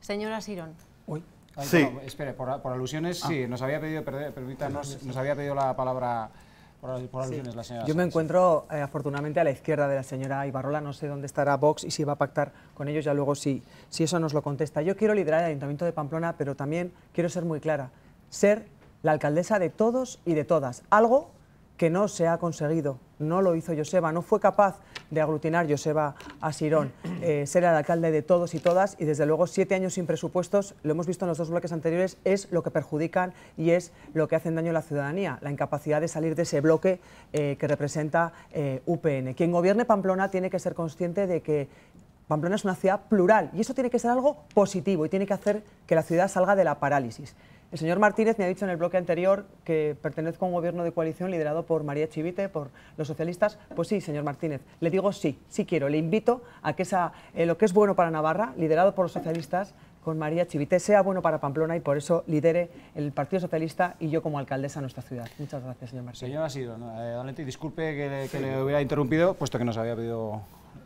Señora Sirón. Uy. espere, por, alusiones, ah. sí, nos había pedido, nos había pedido la palabra yo me encuentro eh, afortunadamente a la izquierda de la señora Ibarrola, no sé dónde estará Vox y si va a pactar con ellos, ya luego si, si eso nos lo contesta. Yo quiero liderar el Ayuntamiento de Pamplona, pero también quiero ser muy clara, ser la alcaldesa de todos y de todas, algo que no se ha conseguido. No lo hizo Joseba, no fue capaz de aglutinar Joseba a Sirón, eh, ser el alcalde de todos y todas y desde luego siete años sin presupuestos, lo hemos visto en los dos bloques anteriores, es lo que perjudican y es lo que hacen daño a la ciudadanía, la incapacidad de salir de ese bloque eh, que representa eh, UPN. Quien gobierne Pamplona tiene que ser consciente de que Pamplona es una ciudad plural y eso tiene que ser algo positivo y tiene que hacer que la ciudad salga de la parálisis. El señor Martínez me ha dicho en el bloque anterior que pertenezco a un gobierno de coalición liderado por María Chivite, por los socialistas. Pues sí, señor Martínez, le digo sí, sí quiero. Le invito a que esa, eh, lo que es bueno para Navarra, liderado por los socialistas, con María Chivite, sea bueno para Pamplona y por eso lidere el Partido Socialista y yo como alcaldesa de nuestra ciudad. Muchas gracias, señor Martínez. Señor Asido, no, eh, disculpe que, le hubiera interrumpido, puesto que nos había pedido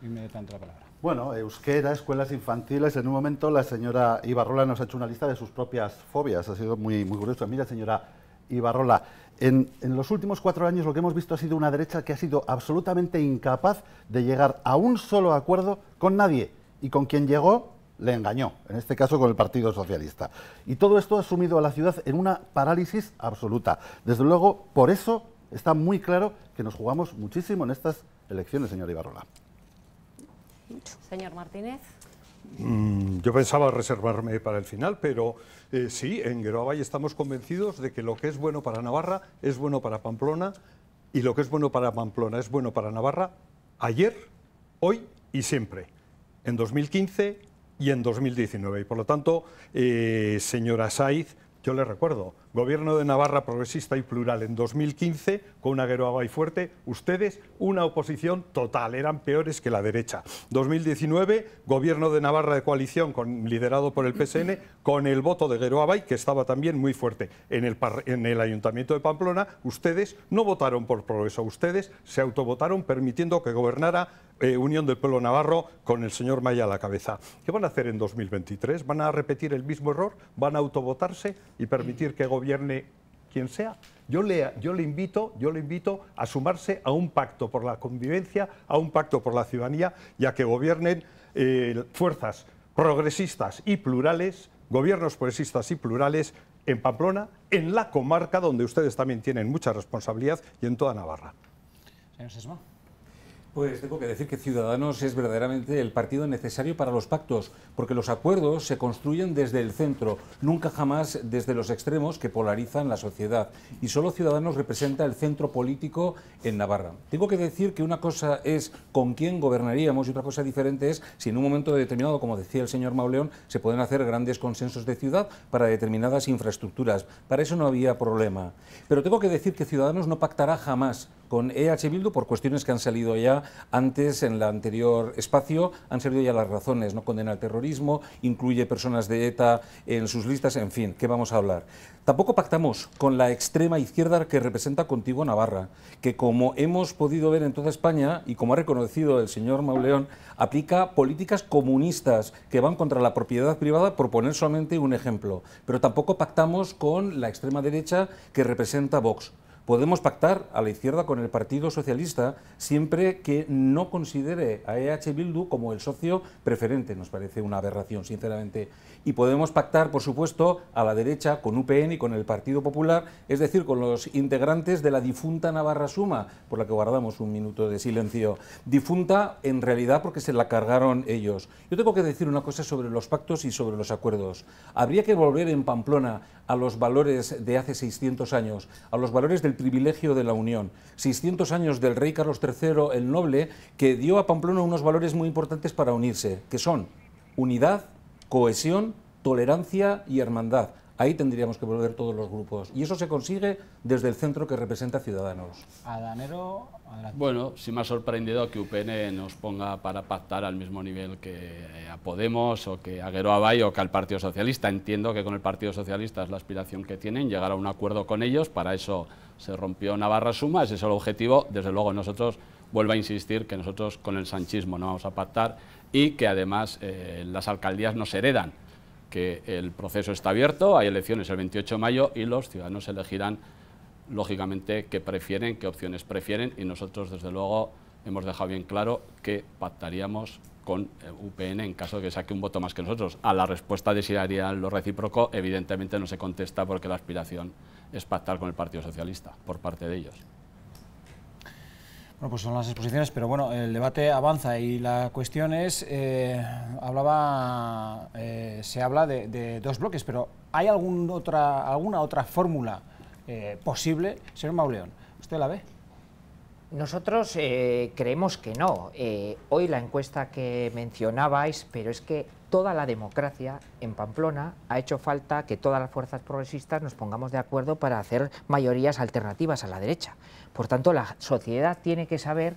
inmediatamente la palabra. Bueno, euskera, escuelas infantiles. En un momento la señora Ibarrola nos ha hecho una lista de sus propias fobias. Ha sido muy, muy curioso. Mira, señora Ibarrola, en, los últimos cuatro años lo que hemos visto ha sido una derecha que ha sido absolutamente incapaz de llegar a un solo acuerdo con nadie. Y con quien llegó le engañó, en este caso con el Partido Socialista. Y todo esto ha sumido a la ciudad en una parálisis absoluta. Desde luego, por eso está muy claro que nos jugamos muchísimo en estas elecciones, señora Ibarrola. Señor Martínez. Mm, yo pensaba reservarme para el final, pero eh, sí, en Gueroabay estamos convencidos de que lo que es bueno para Navarra es bueno para Pamplona y lo que es bueno para Pamplona es bueno para Navarra ayer, hoy y siempre. En 2015 y en 2019. Y por lo tanto, eh, señora Saiz, yo le recuerdo, Gobierno de Navarra progresista y plural en 2015, con una Gueroabay fuerte, ustedes una oposición total, eran peores que la derecha. 2019, Gobierno de Navarra de coalición liderado por el PSN, con el voto de Gueroabay, que estaba también muy fuerte en el, Ayuntamiento de Pamplona, ustedes no votaron por progreso, ustedes se autobotaron... permitiendo que gobernara eh, Unión del Pueblo Navarro con el señor Maya a la cabeza. ¿Qué van a hacer en 2023? ¿Van a repetir el mismo error? ¿Van a autobotarse... y permitir que gobiernen? gobierne quien sea. Yo le, invito, yo le invito a sumarse a un pacto por la convivencia, a un pacto por la ciudadanía y a que gobiernen eh, fuerzas progresistas y plurales, gobiernos progresistas y plurales en Pamplona, en la comarca donde ustedes también tienen mucha responsabilidad y en toda Navarra. Pues tengo que decir que Ciudadanos es verdaderamente el partido necesario para los pactos, porque los acuerdos se construyen desde el centro, nunca jamás desde los extremos que polarizan la sociedad. Y solo Ciudadanos representa el centro político en Navarra. Tengo que decir que una cosa es con quién gobernaríamos y otra cosa diferente es si en un momento determinado, como decía el señor Mauleón, se pueden hacer grandes consensos de ciudad para determinadas infraestructuras. Para eso no había problema. Pero tengo que decir que Ciudadanos no pactará jamás con EH Bildu por cuestiones que han salido ya antes en el anterior espacio, han salido ya las razones, no condena el terrorismo, incluye personas de ETA en sus listas, en fin, ¿qué vamos a hablar? Tampoco pactamos con la extrema izquierda que representa Contigo Navarra, que como hemos podido ver en toda España y como ha reconocido el señor Mauleón, aplica políticas comunistas que van contra la propiedad privada, por poner solamente un ejemplo. Pero tampoco pactamos con la extrema derecha que representa Vox. Podemos pactar a la izquierda con el Partido Socialista siempre que no considere a EH Bildu como el socio preferente. Nos parece una aberración, sinceramente. Y podemos pactar, por supuesto, a la derecha con UPN y con el Partido Popular, es decir, con los integrantes de la difunta Navarra Suma, por la que guardamos un minuto de silencio. Difunta en realidad porque se la cargaron ellos. Yo tengo que decir una cosa sobre los pactos y sobre los acuerdos. Habría que volver en Pamplona a los valores de hace 600 años, a los valores del privilegio de la unión. 600 años del rey Carlos III el Noble, que dio a Pamplona unos valores muy importantes para unirse, que son unidad, cohesión, tolerancia y hermandad. Ahí tendríamos que volver todos los grupos. Y eso se consigue desde el centro que representa Ciudadanos. Adanero, Bueno, sí me ha sorprendido que UPN nos ponga para pactar al mismo nivel que eh, a Podemos o que a Gueroabay o que al Partido Socialista. Entiendo que con el Partido Socialista es la aspiración que tienen, llegar a un acuerdo con ellos. Para eso se rompió Navarra Suma, ese es el objetivo. Desde luego nosotros, vuelvo a insistir, que nosotros con el sanchismo no vamos a pactar y que además eh, las alcaldías nos heredan que el proceso está abierto, hay elecciones el 28 de mayo y los ciudadanos elegirán, lógicamente, qué prefieren, qué opciones prefieren y nosotros, desde luego, hemos dejado bien claro que pactaríamos con eh, UPN en caso de que saque un voto más que nosotros. A la respuesta de lo recíproco, evidentemente no se contesta porque la aspiración es pactar con el Partido Socialista por parte de ellos. Bueno, pues son las exposiciones, pero bueno, el debate avanza y la cuestión es, eh, hablaba, eh, se habla de, dos bloques, pero ¿hay alguna otra, alguna otra fórmula eh, posible? Señor Mauleón, ¿usted la ve? Nosotros creemos que no. hoy la encuesta que mencionabais, pero es que toda la democracia en Pamplona ha hecho falta que todas las fuerzas progresistas nos pongamos de acuerdo para hacer mayorías alternativas a la derecha. Por tanto, la sociedad tiene que saber,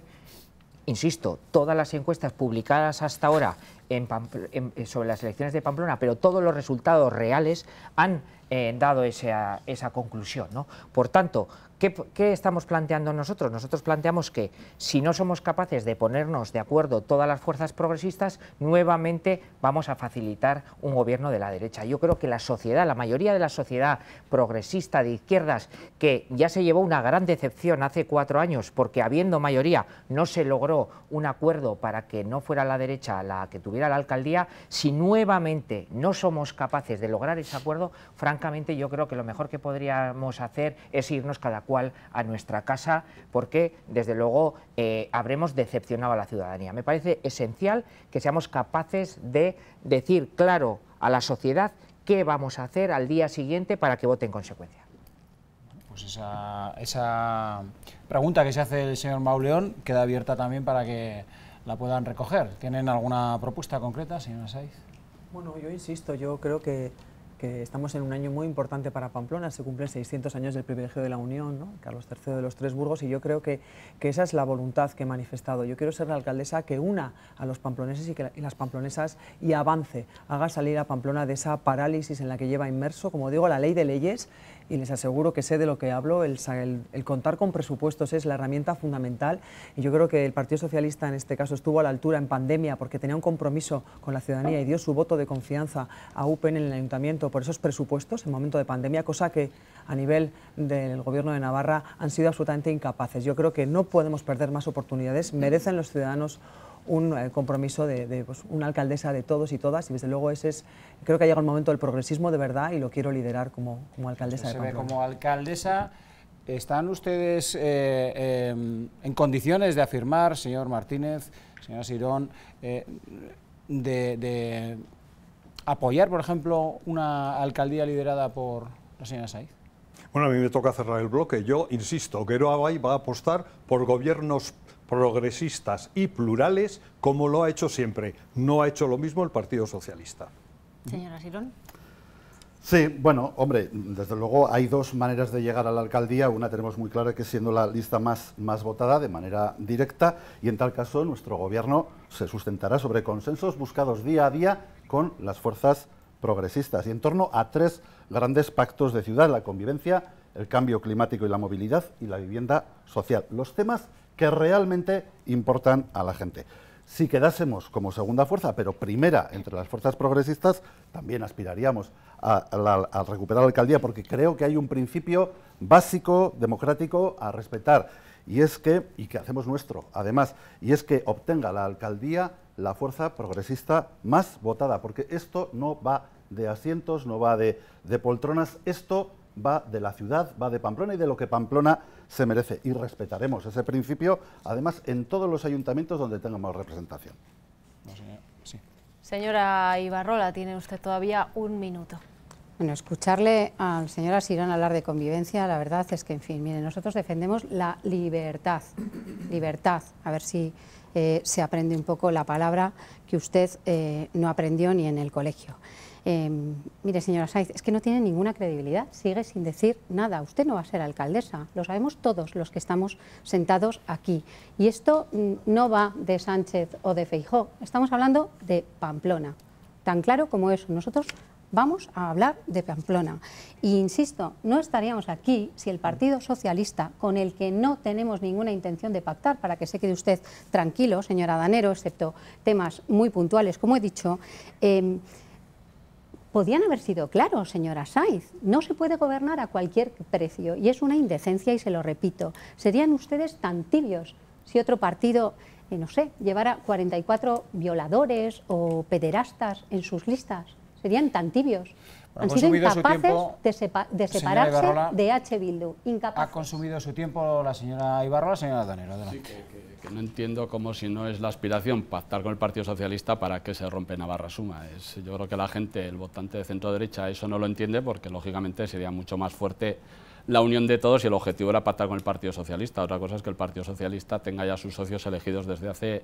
insisto, todas las encuestas publicadas hasta ahora en eh, sobre las elecciones de Pamplona, pero todos los resultados reales han eh, dado esa, esa conclusión. ¿no? Por tanto, ¿Qué, estamos planteando nosotros? Nosotros planteamos que si no somos capaces de ponernos de acuerdo todas las fuerzas progresistas, nuevamente vamos a facilitar un gobierno de la derecha. Yo creo que la sociedad, la mayoría de la sociedad progresista de izquierdas, que ya se llevó una gran decepción hace cuatro años porque habiendo mayoría no se logró un acuerdo para que no fuera la derecha la que tuviera la alcaldía, si nuevamente no somos capaces de lograr ese acuerdo, francamente yo creo que lo mejor que podríamos hacer es irnos cada cual a nuestra casa, porque desde luego eh, habremos decepcionado a la ciudadanía. Me parece esencial que seamos capaces de decir claro a la sociedad qué vamos a hacer al día siguiente para que vote en consecuencia. Pues esa, esa pregunta que se hace el señor Mauleón queda abierta también para que la puedan recoger. ¿Tienen alguna propuesta concreta, señora Saiz? Bueno, yo insisto, yo creo que estamos en un año muy importante para Pamplona, se cumplen 600 años del privilegio de la Unión, Carlos III de los Tres Burgos, y yo creo que, que, esa es la voluntad que he manifestado. Yo quiero ser la alcaldesa que una a los pamploneses y, y las pamplonesas y avance, haga salir a Pamplona de esa parálisis en la que lleva inmerso, como digo, la ley de leyes y les aseguro que sé de lo que hablo, el, contar con presupuestos es la herramienta fundamental y yo creo que el Partido Socialista en este caso estuvo a la altura en pandemia porque tenía un compromiso con la ciudadanía y dio su voto de confianza a UPEN en el Ayuntamiento por esos presupuestos en momento de pandemia, cosa que a nivel del Gobierno de Navarra han sido absolutamente incapaces. Yo creo que no podemos perder más oportunidades, merecen los ciudadanos un eh, compromiso de, pues, una alcaldesa de todos y todas y desde luego ese es, creo que ha llegado el momento del progresismo de verdad y lo quiero liderar como, como alcaldesa. de como alcaldesa, ¿están ustedes eh, em, en condiciones de afirmar, señor Martínez, señora Sirón, eh, de, apoyar, por ejemplo, una alcaldía liderada por la señora Saiz? Bueno, a mí me toca cerrar el bloque. Yo insisto, que va a apostar por gobiernos progresistas y plurales como lo ha hecho siempre. No ha hecho lo mismo el Partido Socialista. Señora Sirón. Sí, bueno, hombre, desde luego hay dos maneras de llegar a la alcaldía. Una tenemos muy clara que siendo la lista más, más votada de manera directa y en tal caso nuestro gobierno se sustentará sobre consensos buscados día a día con las fuerzas progresistas y en torno a tres grandes pactos de ciudad, la convivencia, el cambio climático y la movilidad y la vivienda social. Los temas que realmente importan a la gente. Si quedásemos como segunda fuerza, pero primera entre las fuerzas progresistas, también aspiraríamos a, recuperar la alcaldía, porque creo que hay un principio básico, democrático, a respetar, y es que, y que hacemos nuestro, además, y es que obtenga la alcaldía la fuerza progresista más votada, porque esto no va de asientos, no va de, de poltronas, esto va de la ciudad, va de Pamplona y de lo que Pamplona se merece y respetaremos ese principio, además, en todos los ayuntamientos donde tengamos representación. Señora Ibarrola, tiene usted todavía un minuto. Bueno, escucharle al señora a hablar de convivencia, la verdad es que, en fin, mire, nosotros defendemos la libertad, libertad, a ver si eh, se aprende un poco la palabra que usted eh, no aprendió ni en el colegio. Em, mire, señora Saiz, es que no tiene ninguna credibilidad, sigue sin decir nada. Usted no va a ser alcaldesa, lo sabemos todos los que estamos sentados aquí. Y esto mm, no va de Sánchez o de Feijó, estamos hablando de Pamplona. Tan claro como eso, nosotros vamos a hablar de Pamplona. Y insisto, no estaríamos aquí si el Partido Socialista, con el que no tenemos ninguna intención de pactar, para que se quede usted tranquilo, señora Danero, excepto temas muy puntuales, como he dicho, em, podían haber sido claros, señora Saiz, No se puede gobernar a cualquier precio y es una indecencia y se lo repito. Serían ustedes tan tibios si otro partido, eh, no sé, llevara 44 violadores o pederastas en sus listas. Serían tan tibios. Han sido incapaces de, separarse de H. Bildu. Ha consumido su tiempo la señora Ibarrola, señora Danero. Adelante no entiendo cómo si no es la aspiración pactar con el Partido Socialista para que se rompe Navarra Suma. yo creo que la gente, el votante de centro derecha, eso no lo entiende porque lógicamente sería mucho más fuerte la unión de todos y el objetivo era pactar con el Partido Socialista. Otra cosa es que el Partido Socialista tenga ya sus socios elegidos desde hace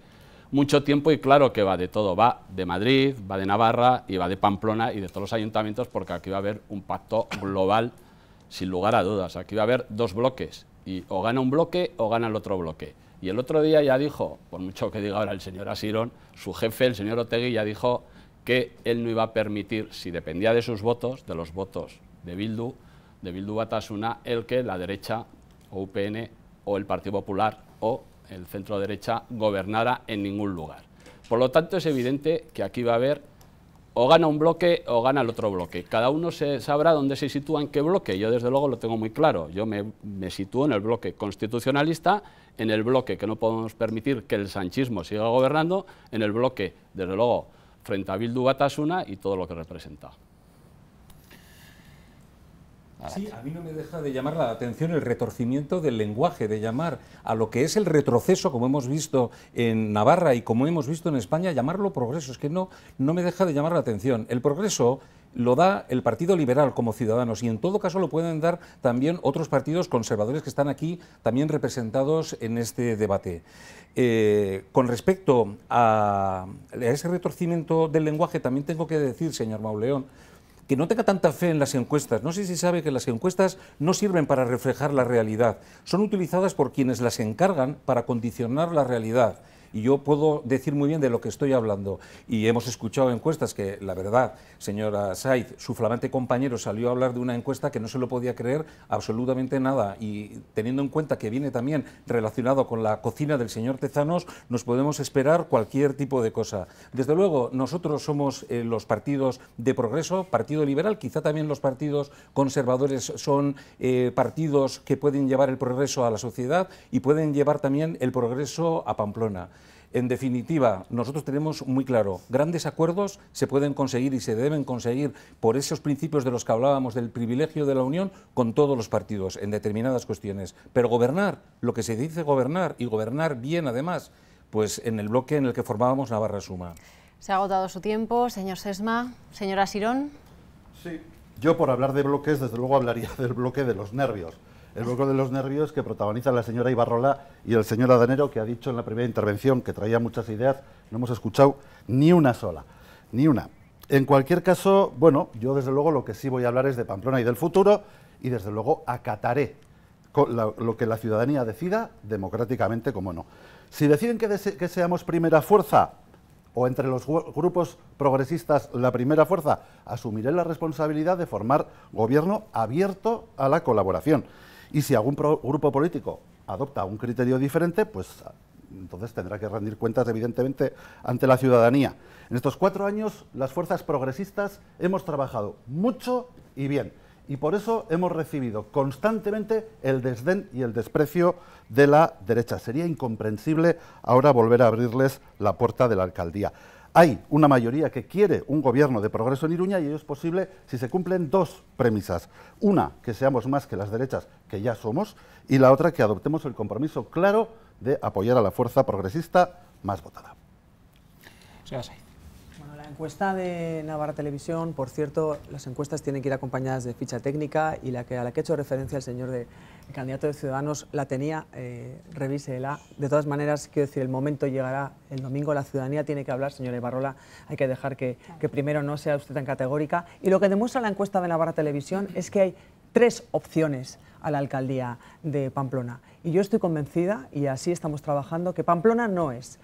mucho tiempo y claro que va de todo, va de Madrid, va de Navarra y va de Pamplona y de todos los ayuntamientos porque aquí va a haber un pacto global sin lugar a dudas. Aquí va a haber dos bloques y o gana un bloque o gana el otro bloque. Y el otro día ya dijo, por mucho que diga ahora el señor Asirón, su jefe, el señor Otegui, ya dijo que él no iba a permitir, si dependía de sus votos, de los votos de Bildu, de Bildu Batasuna, el que la derecha o UPN o el Partido Popular o el centro derecha gobernara en ningún lugar. Por lo tanto, es evidente que aquí va a haber o gana un bloque o gana el otro bloque. Cada uno se sabrá dónde se sitúa en qué bloque. Yo desde luego lo tengo muy claro. Yo me, me, sitúo en el bloque constitucionalista, en el bloque que no podemos permitir que el sanchismo siga gobernando, en el bloque, desde luego, frente a Bildu Batasuna y todo lo que representa. Sí, a mí no me deja de llamar la atención el retorcimiento del lenguaje, de llamar a lo que es el retroceso, como hemos visto en Navarra y como hemos visto en España, llamarlo progreso. Es que no, no me deja de llamar la atención. El progreso lo da el Partido Liberal como ciudadanos y en todo caso lo pueden dar también otros partidos conservadores que están aquí también representados en este debate. Eh, con respecto a ese retorcimiento del lenguaje, también tengo que decir, señor Mauleón, que no tenga tanta fe en las encuestas. No sé si sabe que las encuestas no sirven para reflejar la realidad, son utilizadas por quienes las encargan para condicionar la realidad y yo puedo decir muy bien de lo que estoy hablando. Y hemos escuchado encuestas que, la verdad, señora Saiz, su flamante compañero salió a hablar de una encuesta que no se lo podía creer absolutamente nada. Y teniendo en cuenta que viene también relacionado con la cocina del señor Tezanos, nos podemos esperar cualquier tipo de cosa. Desde luego, nosotros somos eh, los partidos de progreso, Partido Liberal, quizá también los partidos conservadores son eh, partidos que pueden llevar el progreso a la sociedad y pueden llevar también el progreso a Pamplona. En definitiva, nosotros tenemos muy claro, grandes acuerdos se pueden conseguir y se deben conseguir por esos principios de los que hablábamos del privilegio de la Unión con todos los partidos en determinadas cuestiones. Pero gobernar, lo que se dice gobernar y gobernar bien además, pues en el bloque en el que formábamos Navarra Suma. Se ha agotado su tiempo, señor Sesma, señora Sirón. Sí, yo por hablar de bloques, desde luego hablaría del bloque de los nervios. El bloqueo de los nervios que protagonizan la señora Ibarrola y el señor Adanero, que ha dicho en la primera intervención que traía muchas ideas, no hemos escuchado ni una sola, ni una. En cualquier caso, bueno, yo desde luego lo que sí voy a hablar es de Pamplona y del futuro, y desde luego acataré lo que la ciudadanía decida democráticamente, como no. Si deciden que seamos primera fuerza, o entre los grupos progresistas la primera fuerza, asumiré la responsabilidad de formar gobierno abierto a la colaboración. Y si algún grupo político adopta un criterio diferente, pues entonces tendrá que rendir cuentas, evidentemente, ante la ciudadanía. En estos cuatro años, las fuerzas progresistas hemos trabajado mucho y bien. Y por eso hemos recibido constantemente el desdén y el desprecio de la derecha. Sería incomprensible ahora volver a abrirles la puerta de la alcaldía. Hay una mayoría que quiere un gobierno de progreso en Iruña y ello es posible si se cumplen dos premisas. Una, que seamos más que las derechas, que ya somos, y la otra, que adoptemos el compromiso claro de apoyar a la fuerza progresista más votada encuesta de Navarra Televisión, por cierto, las encuestas tienen que ir acompañadas de ficha técnica y la que, a la que he hecho referencia el señor de, candidato de Ciudadanos la tenía, eh, revísela. De todas maneras, quiero decir, el momento llegará el domingo, la ciudadanía tiene que hablar, señor Ibarrola, hay que dejar que, que primero no sea usted tan categórica. Y lo que demuestra la encuesta de Navarra Televisión es que hay tres opciones a la alcaldía de Pamplona. Y yo estoy convencida, y así estamos trabajando, que Pamplona no es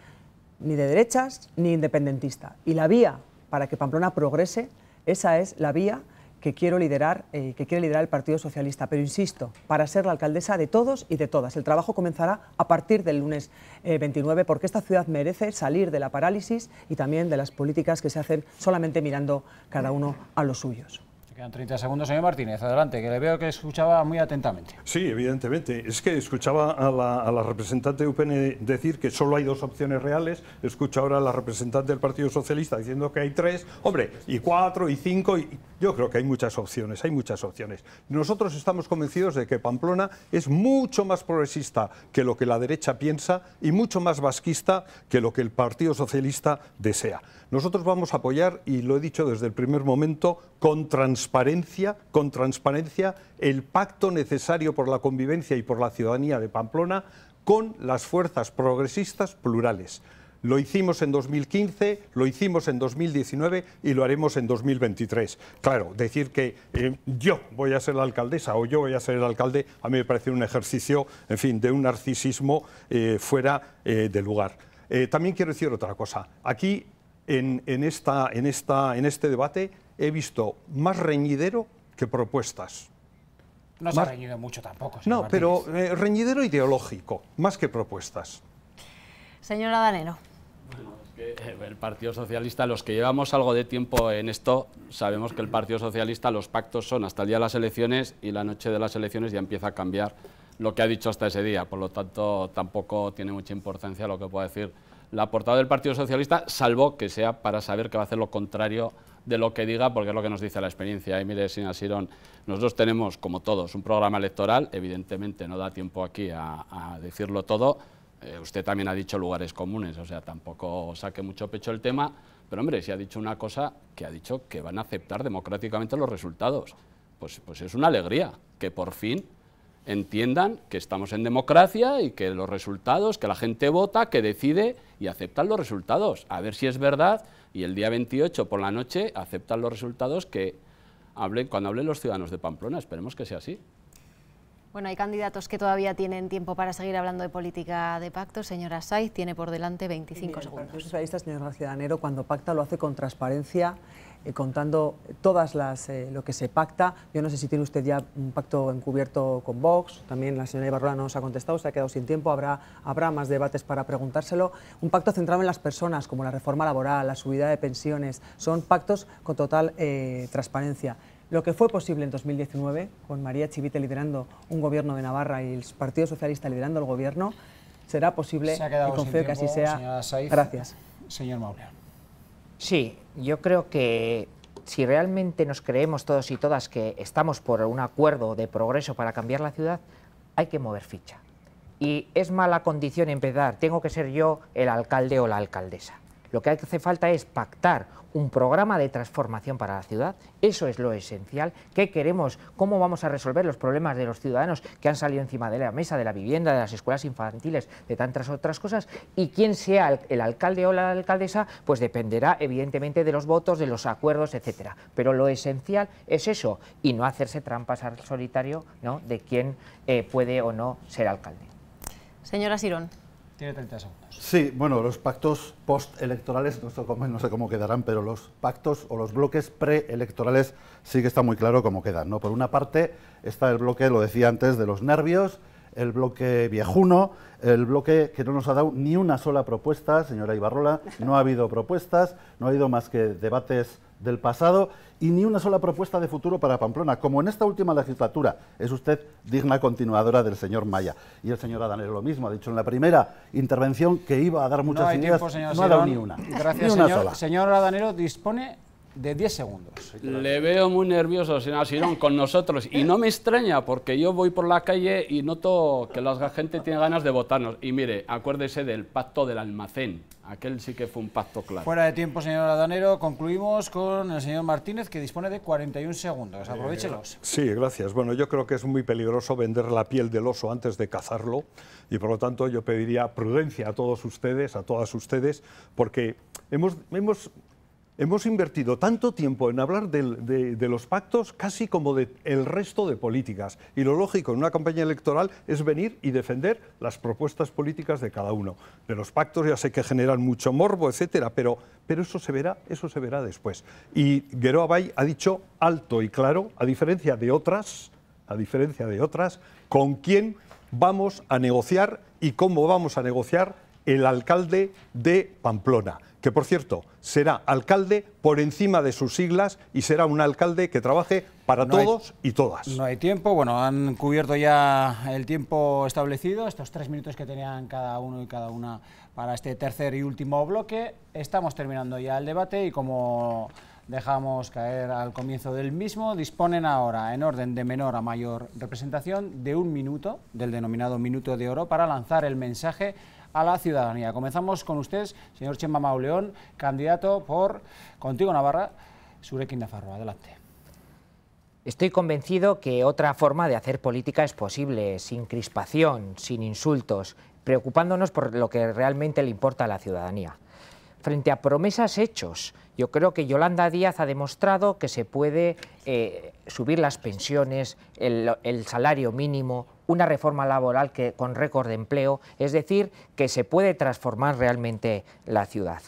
ni de derechas ni independentista. Y la vía para que Pamplona progrese, esa es la vía que quiero liderar, eh, que quiere liderar el Partido Socialista. Pero insisto, para ser la alcaldesa de todos y de todas. El trabajo comenzará a partir del lunes 29, eh, porque esta ciudad merece salir de la parálisis y también de las políticas que se hacen solamente mirando cada uno a los suyos. Quedan 30 segundos, señor Martínez. Adelante, que le veo que escuchaba muy atentamente. Sí, evidentemente. Es que escuchaba a la, representante de UPN decir que solo hay dos opciones reales. Escucho ahora a la representante del Partido Socialista diciendo que hay tres. Hombre, y cuatro, y cinco. Y... Yo creo que hay muchas opciones, hay muchas opciones. Nosotros estamos convencidos de que Pamplona es mucho más progresista que lo que la derecha piensa y mucho más vasquista que lo que el Partido Socialista desea. Nosotros vamos a apoyar, y lo he dicho desde el primer momento, con transparencia transparencia, con transparencia el pacto necesario por la convivencia y por la ciudadanía de Pamplona con las fuerzas progresistas plurales. Lo hicimos en 2015, lo hicimos en 2019 y lo haremos en 2023. Claro, decir que eh, yo voy a ser la alcaldesa o yo voy a ser el alcalde, a mí me parece un ejercicio, en fin, de un narcisismo eh, fuera eh, de lugar. también quiero decir otra cosa. Aquí, en, esta, en, esta, en este debate, he visto más reñidero que propuestas. No se ha reñido mucho tampoco. Señor no, pero eh, reñidero ideológico, más que propuestas. Señora Danero. Eh, el Partido Socialista, los que llevamos algo de tiempo en esto, sabemos que el Partido Socialista, los pactos son hasta el día de las elecciones y la noche de las elecciones ya empieza a cambiar lo que ha dicho hasta ese día. Por lo tanto, tampoco tiene mucha importancia lo que pueda decir la portada del Partido Socialista, salvo que sea para saber que va a hacer lo contrario de lo que diga, porque es lo que nos dice la experiencia. Y mire, señora Sirón, nosotros tenemos, como todos, un programa electoral, evidentemente no da tiempo aquí a, decirlo todo, eh, usted también ha dicho lugares comunes, o sea, tampoco saque mucho pecho el tema, pero hombre, si ha dicho una cosa que ha dicho que van a aceptar democráticamente los resultados, pues, pues es una alegría que por fin entiendan que estamos en democracia y que los resultados, que la gente vota, que decide y aceptan los resultados. A ver si es verdad y el día 28 por la noche aceptan los resultados que hablen, cuando hablen los ciudadanos de Pamplona. Esperemos que sea así. Bueno, hay candidatos que todavía tienen tiempo para seguir hablando de política de pacto. Señora Saiz tiene por delante 25 segundos. señor cuando pacta lo hace con transparencia, eh, contando todas las eh, lo que se pacta. Yo no sé si tiene usted ya un pacto encubierto con Vox, también la señora Ibarrola no nos ha contestado, se ha quedado sin tiempo, habrá, habrá más debates para preguntárselo. Un pacto centrado en las personas, como la reforma laboral, la subida de pensiones, son pactos con total eh, transparencia. Lo que fue posible en 2019, con María Chivite liderando un gobierno de Navarra y el Partido Socialista liderando el gobierno, será posible se y confío que así sea. Gracias. Señor Maule. Sí, yo creo que si realmente nos creemos todos y todas que estamos por un acuerdo de progreso para cambiar la ciudad, hay que mover ficha. Y es mala condición empezar, tengo que ser yo el alcalde o la alcaldesa. Lo que hace falta es pactar un programa de transformación para la ciudad, eso es lo esencial, qué queremos, cómo vamos a resolver los problemas de los ciudadanos que han salido encima de la mesa, de la vivienda, de las escuelas infantiles, de tantas otras cosas, y quién sea el, alcalde o la alcaldesa, pues dependerá evidentemente de los votos, de los acuerdos, etcétera. Pero lo esencial es eso, y no hacerse trampas al solitario ¿no? de quién eh, puede o no ser alcalde. Señora Sirón. Tiene 30 segundos. Sí, bueno, los pactos postelectorales, no, sé no sé cómo quedarán, pero los pactos o los bloques preelectorales sí que está muy claro cómo quedan. ¿no? Por una parte está el bloque, lo decía antes, de los nervios, el bloque viejuno, el bloque que no nos ha dado ni una sola propuesta, señora Ibarrola, no ha habido propuestas, no ha habido más que debates del pasado y ni una sola propuesta de futuro para Pamplona, como en esta última legislatura. Es usted digna continuadora del señor Maya. Y el señor Adanero lo mismo, ha dicho en la primera intervención que iba a dar muchas ideas, no ha dado ni una. Gracias, ni una señor. Sola. Señor Adanero, dispone de 10 segundos. Le veo muy nervioso, señor Sirón, con nosotros. Y no me extraña, porque yo voy por la calle y noto que la gente tiene ganas de votarnos. Y mire, acuérdese del pacto del almacén. Aquel sí que fue un pacto claro. Fuera de tiempo, señor Adanero. Concluimos con el señor Martínez, que dispone de 41 segundos. Aprovechelos. sí, gracias. Bueno, yo creo que es muy peligroso vender la piel del oso antes de cazarlo. Y por lo tanto, yo pediría prudencia a todos ustedes, a todas ustedes, porque hemos, hemos hemos invertido tanto tiempo en hablar de, los pactos casi como del el resto de políticas. Y lo lógico en una campaña electoral es venir y defender las propuestas políticas de cada uno. De los pactos ya sé que generan mucho morbo, etcétera, pero, pero eso, se verá, eso se verá después. Y Guero Abay ha dicho alto y claro, a diferencia de otras, a diferencia de otras, con quién vamos a negociar y cómo vamos a negociar el alcalde de Pamplona que por cierto será alcalde por encima de sus siglas y será un alcalde que trabaje para todos y todas. No hay tiempo, bueno, han cubierto ya el tiempo establecido, estos tres minutos que tenían cada uno y cada una para este tercer y último bloque. Estamos terminando ya el debate y como dejamos caer al comienzo del mismo, disponen ahora, en orden de menor a mayor representación, de un minuto, del denominado minuto de oro, para lanzar el mensaje a la ciudadanía. Comenzamos con usted, señor Chema Mauleón, candidato por Contigo Navarra, Surekin Nafarro. Adelante. Estoy convencido que otra forma de hacer política es posible, sin crispación, sin insultos, preocupándonos por lo que realmente le importa a la ciudadanía. Frente a promesas hechos, yo creo que Yolanda Díaz ha demostrado que se puede eh, subir las pensiones, el salario mínimo, una reforma laboral que, con récord de empleo, es decir, que se puede transformar realmente la ciudad.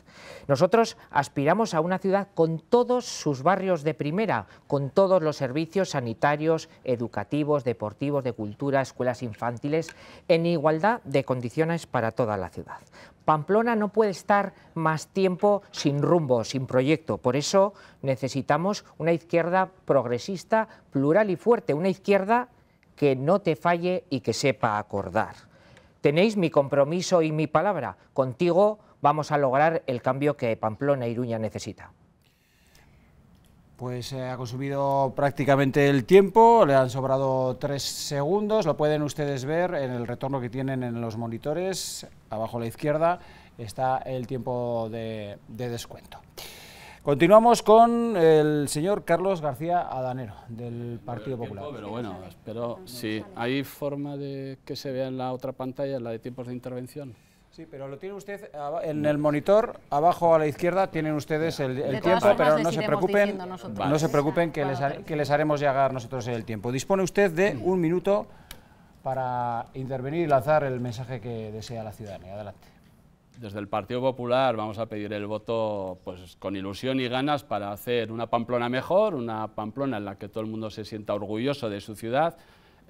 Nosotros aspiramos a una ciudad con todos sus barrios de primera, con todos los servicios sanitarios, educativos, deportivos, de cultura, escuelas infantiles, en igualdad de condiciones para toda la ciudad. Pamplona no puede estar más tiempo sin rumbo, sin proyecto. Por eso necesitamos una izquierda progresista, plural y fuerte, una izquierda que no te falle y que sepa acordar. Tenéis mi compromiso y mi palabra. Contigo vamos a lograr el cambio que Pamplona y Iruña necesita. Pues eh, ha consumido prácticamente el tiempo, le han sobrado tres segundos, lo pueden ustedes ver en el retorno que tienen en los monitores, abajo a la izquierda está el tiempo de descuento. Continuamos con el señor Carlos García Adanero, del Partido Popular. pero bueno, espero, sí, ¿hay forma de que se vea en la otra pantalla, la de tiempos de intervención? Sí, pero lo tiene usted en el monitor, abajo a la izquierda tienen ustedes el, tiempo, pero no se preocupen, no se preocupen que les, que les haremos llegar nosotros el tiempo. Dispone usted de un minuto para intervenir y lanzar el mensaje que desea la ciudadanía. Adelante desde el Partido Popular vamos a pedir el voto pues, con ilusión y ganas para hacer una Pamplona mejor, una Pamplona en la que todo el mundo se sienta orgulloso de su ciudad,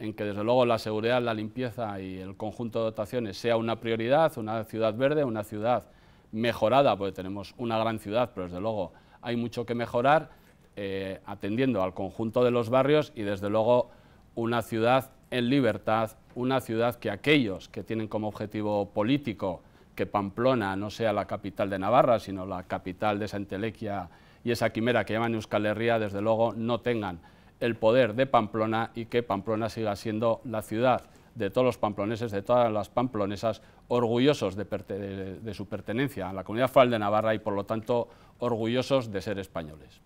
en que desde luego la seguridad, la limpieza y el conjunto de dotaciones sea una prioridad, una ciudad verde, una ciudad mejorada, porque tenemos una gran ciudad, pero desde luego hay mucho que mejorar, eh, atendiendo al conjunto de los barrios y desde luego una ciudad en libertad, una ciudad que aquellos que tienen como objetivo político que Pamplona no sea la capital de Navarra, sino la capital de esa entelequia y esa quimera que llaman Euskal Herria, desde luego no tengan el poder de Pamplona y que Pamplona siga siendo la ciudad de todos los pamploneses, de todas las pamplonesas, orgullosos de, su pertenencia a la comunidad foral de Navarra y por lo tanto orgullosos de ser españoles.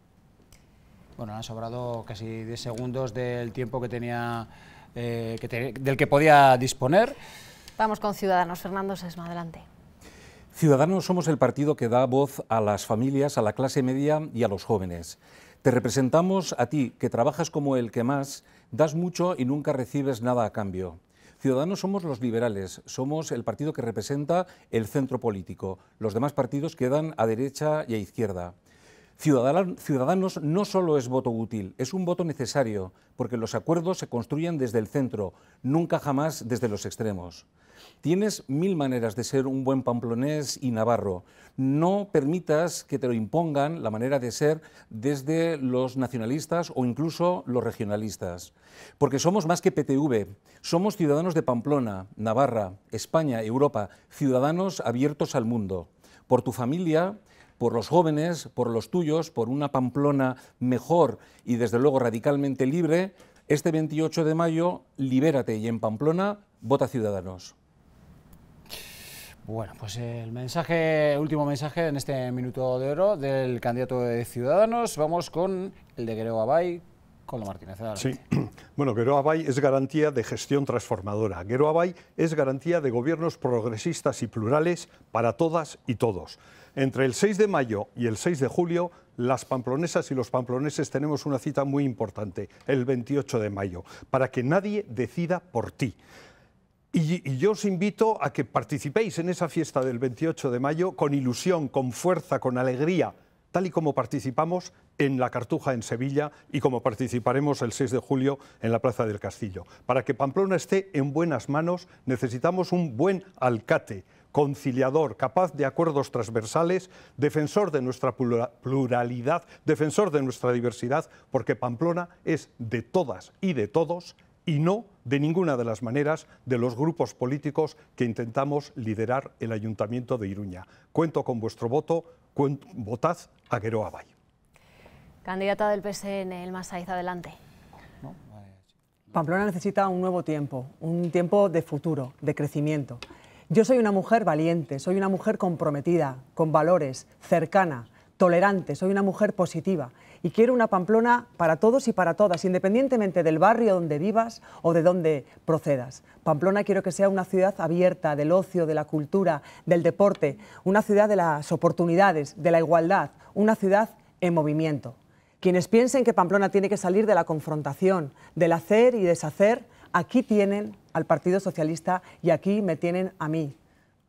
Bueno, han sobrado casi 10 segundos del tiempo que tenía, eh, del que podía disponer. Vamos con Ciudadanos. Fernando Sesma, adelante. Ciudadanos somos el partido que da voz a las familias, a la clase media y a los jóvenes. Te representamos a ti, que trabajas como el que más, das mucho y nunca recibes nada a cambio. Ciudadanos somos los liberales, somos el partido que representa el centro político. Los demás partidos quedan a derecha y a izquierda. Ciudadanos no solo es voto útil, es un voto necesario, porque los acuerdos se construyen desde el centro, nunca jamás desde los extremos. Tienes mil maneras de ser un buen pamplonés y navarro. No permitas que te lo impongan la manera de ser desde los nacionalistas o incluso los regionalistas. Porque somos más que PTV, somos ciudadanos de Pamplona, Navarra, España, Europa, ciudadanos abiertos al mundo. Por tu familia, por los jóvenes, por los tuyos, por una Pamplona mejor y desde luego radicalmente libre, este 28 de mayo, libérate y en Pamplona, vota Ciudadanos. Bueno, pues el mensaje, último mensaje en este minuto de oro del candidato de Ciudadanos. Vamos con el de Guerrero Abay, con la Martínez. Sí. Bueno, Guerrero Abay es garantía de gestión transformadora. Guerrero Abay es garantía de gobiernos progresistas y plurales para todas y todos. Entre el 6 de mayo y el 6 de julio, las pamplonesas y los pamploneses tenemos una cita muy importante, el 28 de mayo, para que nadie decida por ti. Y, yo os invito a que participéis en esa fiesta del 28 de mayo con ilusión, con fuerza, con alegría, tal y como participamos en la Cartuja en Sevilla y como participaremos el 6 de julio en la Plaza del Castillo. Para que Pamplona esté en buenas manos necesitamos un buen alcate, conciliador, capaz de acuerdos transversales, defensor de nuestra pluralidad, defensor de nuestra diversidad, porque Pamplona es de todas y de todos y no de ninguna de las maneras de los grupos políticos que intentamos liderar el Ayuntamiento de Iruña. Cuento con vuestro voto, votad a Abay. Bay. Candidata del PSN, e Elma Saiz, adelante. Pamplona necesita un nuevo tiempo, un tiempo de futuro, de crecimiento. Yo soy una mujer valiente, soy una mujer comprometida, con valores, cercana, tolerante, soy una mujer positiva y quiero una Pamplona para todos y para todas, independientemente del barrio donde vivas o de donde procedas. Pamplona quiero que sea una ciudad abierta del ocio, de la cultura, del deporte, una ciudad de las oportunidades, de la igualdad, una ciudad en movimiento. Quienes piensen que Pamplona tiene que salir de la confrontación, del hacer y deshacer, aquí tienen al Partido Socialista y aquí me tienen a mí.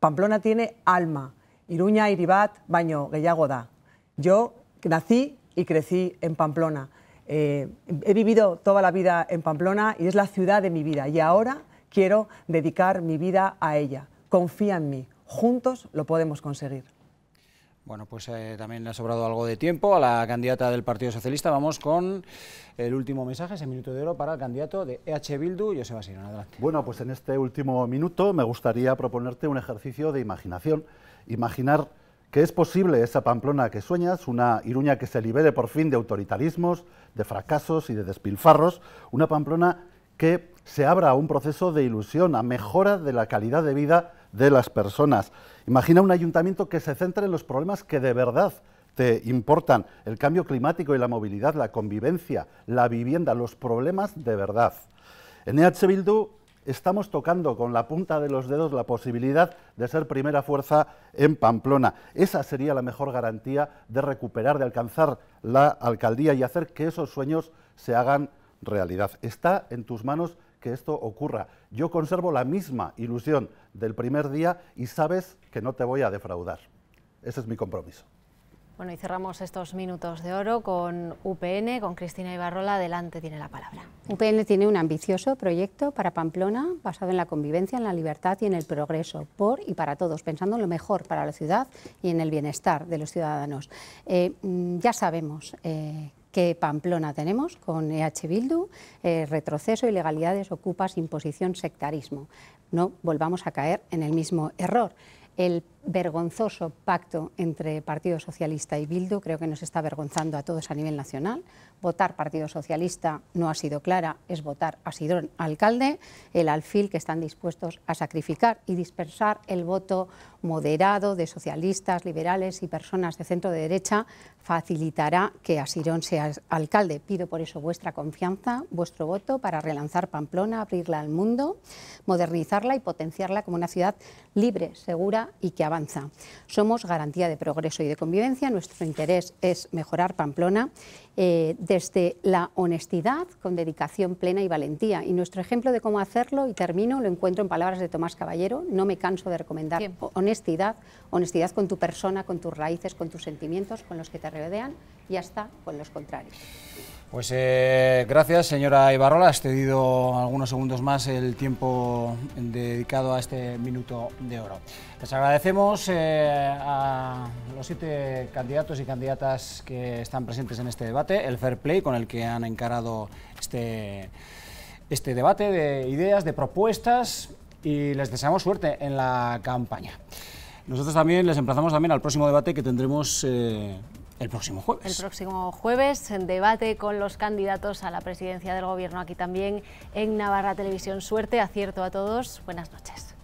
Pamplona tiene alma, Iruña, Iribat, Baño, Gehiago Yo nací y crecí en Pamplona. Eh, he vivido toda la vida en Pamplona y es la ciudad de mi vida y ahora quiero dedicar mi vida a ella. Confía en mí, juntos lo podemos conseguir. Bueno, pues eh, también le ha sobrado algo de tiempo a la candidata del Partido Socialista. Vamos con el último mensaje, ese minuto de oro para el candidato de EH Bildu, José Sirón. Adelante. Bueno, pues en este último minuto me gustaría proponerte un ejercicio de imaginación. Imaginar que es posible esa Pamplona que sueñas, una Iruña que se libere por fin de autoritarismos, de fracasos y de despilfarros, una Pamplona que se abra a un proceso de ilusión, a mejora de la calidad de vida de las personas. Imagina un ayuntamiento que se centre en los problemas que de verdad te importan, el cambio climático y la movilidad, la convivencia, la vivienda, los problemas de verdad. En EH Bildu estamos tocando con la punta de los dedos la posibilidad de ser primera fuerza en Pamplona. Esa sería la mejor garantía de recuperar, de alcanzar la alcaldía y hacer que esos sueños se hagan realidad. Está en tus manos que esto ocurra. Yo conservo la misma ilusión del primer día y sabes que no te voy a defraudar. Ese es mi compromiso. Bueno, y cerramos estos minutos de oro con UPN, con Cristina Ibarrola. Adelante, tiene la palabra. UPN tiene un ambicioso proyecto para Pamplona basado en la convivencia, en la libertad y en el progreso, por y para todos, pensando en lo mejor para la ciudad y en el bienestar de los ciudadanos. Eh, mm, ya sabemos eh, qué Pamplona tenemos con e EH Bildu, retroceso, ilegalidades, ocupas, imposición, sectarismo. No volvamos a caer en el mismo error. El vergonzoso pacto entre Partido Socialista y Bildu, creo que nos está avergonzando a todos a nivel nacional. Votar Partido Socialista no ha sido clara, es votar a Sidón Alcalde, el alfil que están dispuestos a sacrificar y dispersar el voto moderado de socialistas, liberales y personas de centro de derecha facilitará que Asirón sea alcalde. Pido por eso vuestra confianza, vuestro voto para relanzar Pamplona, abrirla al mundo, modernizarla y potenciarla como una ciudad libre, segura y que avance somos garantía de progreso y de convivencia. Nuestro interés es mejorar Pamplona eh, desde la honestidad, con dedicación plena y valentía. Y nuestro ejemplo de cómo hacerlo, y termino, lo encuentro en palabras de Tomás Caballero. No me canso de recomendar honestidad, honestidad con tu persona, con tus raíces, con tus sentimientos, con los que te rodean y hasta con los contrarios. Pues eh, gracias, señora Ibarrola. ha excedido algunos segundos más el tiempo dedicado a este minuto de oro. Les agradecemos eh, a los siete candidatos y candidatas que están presentes en este debate, el fair play con el que han encarado este, este debate de ideas, de propuestas y les deseamos suerte en la campaña. Nosotros también les emplazamos también al próximo debate que tendremos... Eh, el próximo jueves. El próximo jueves, en debate con los candidatos a la presidencia del gobierno aquí también en Navarra Televisión. Suerte, acierto a todos. Buenas noches.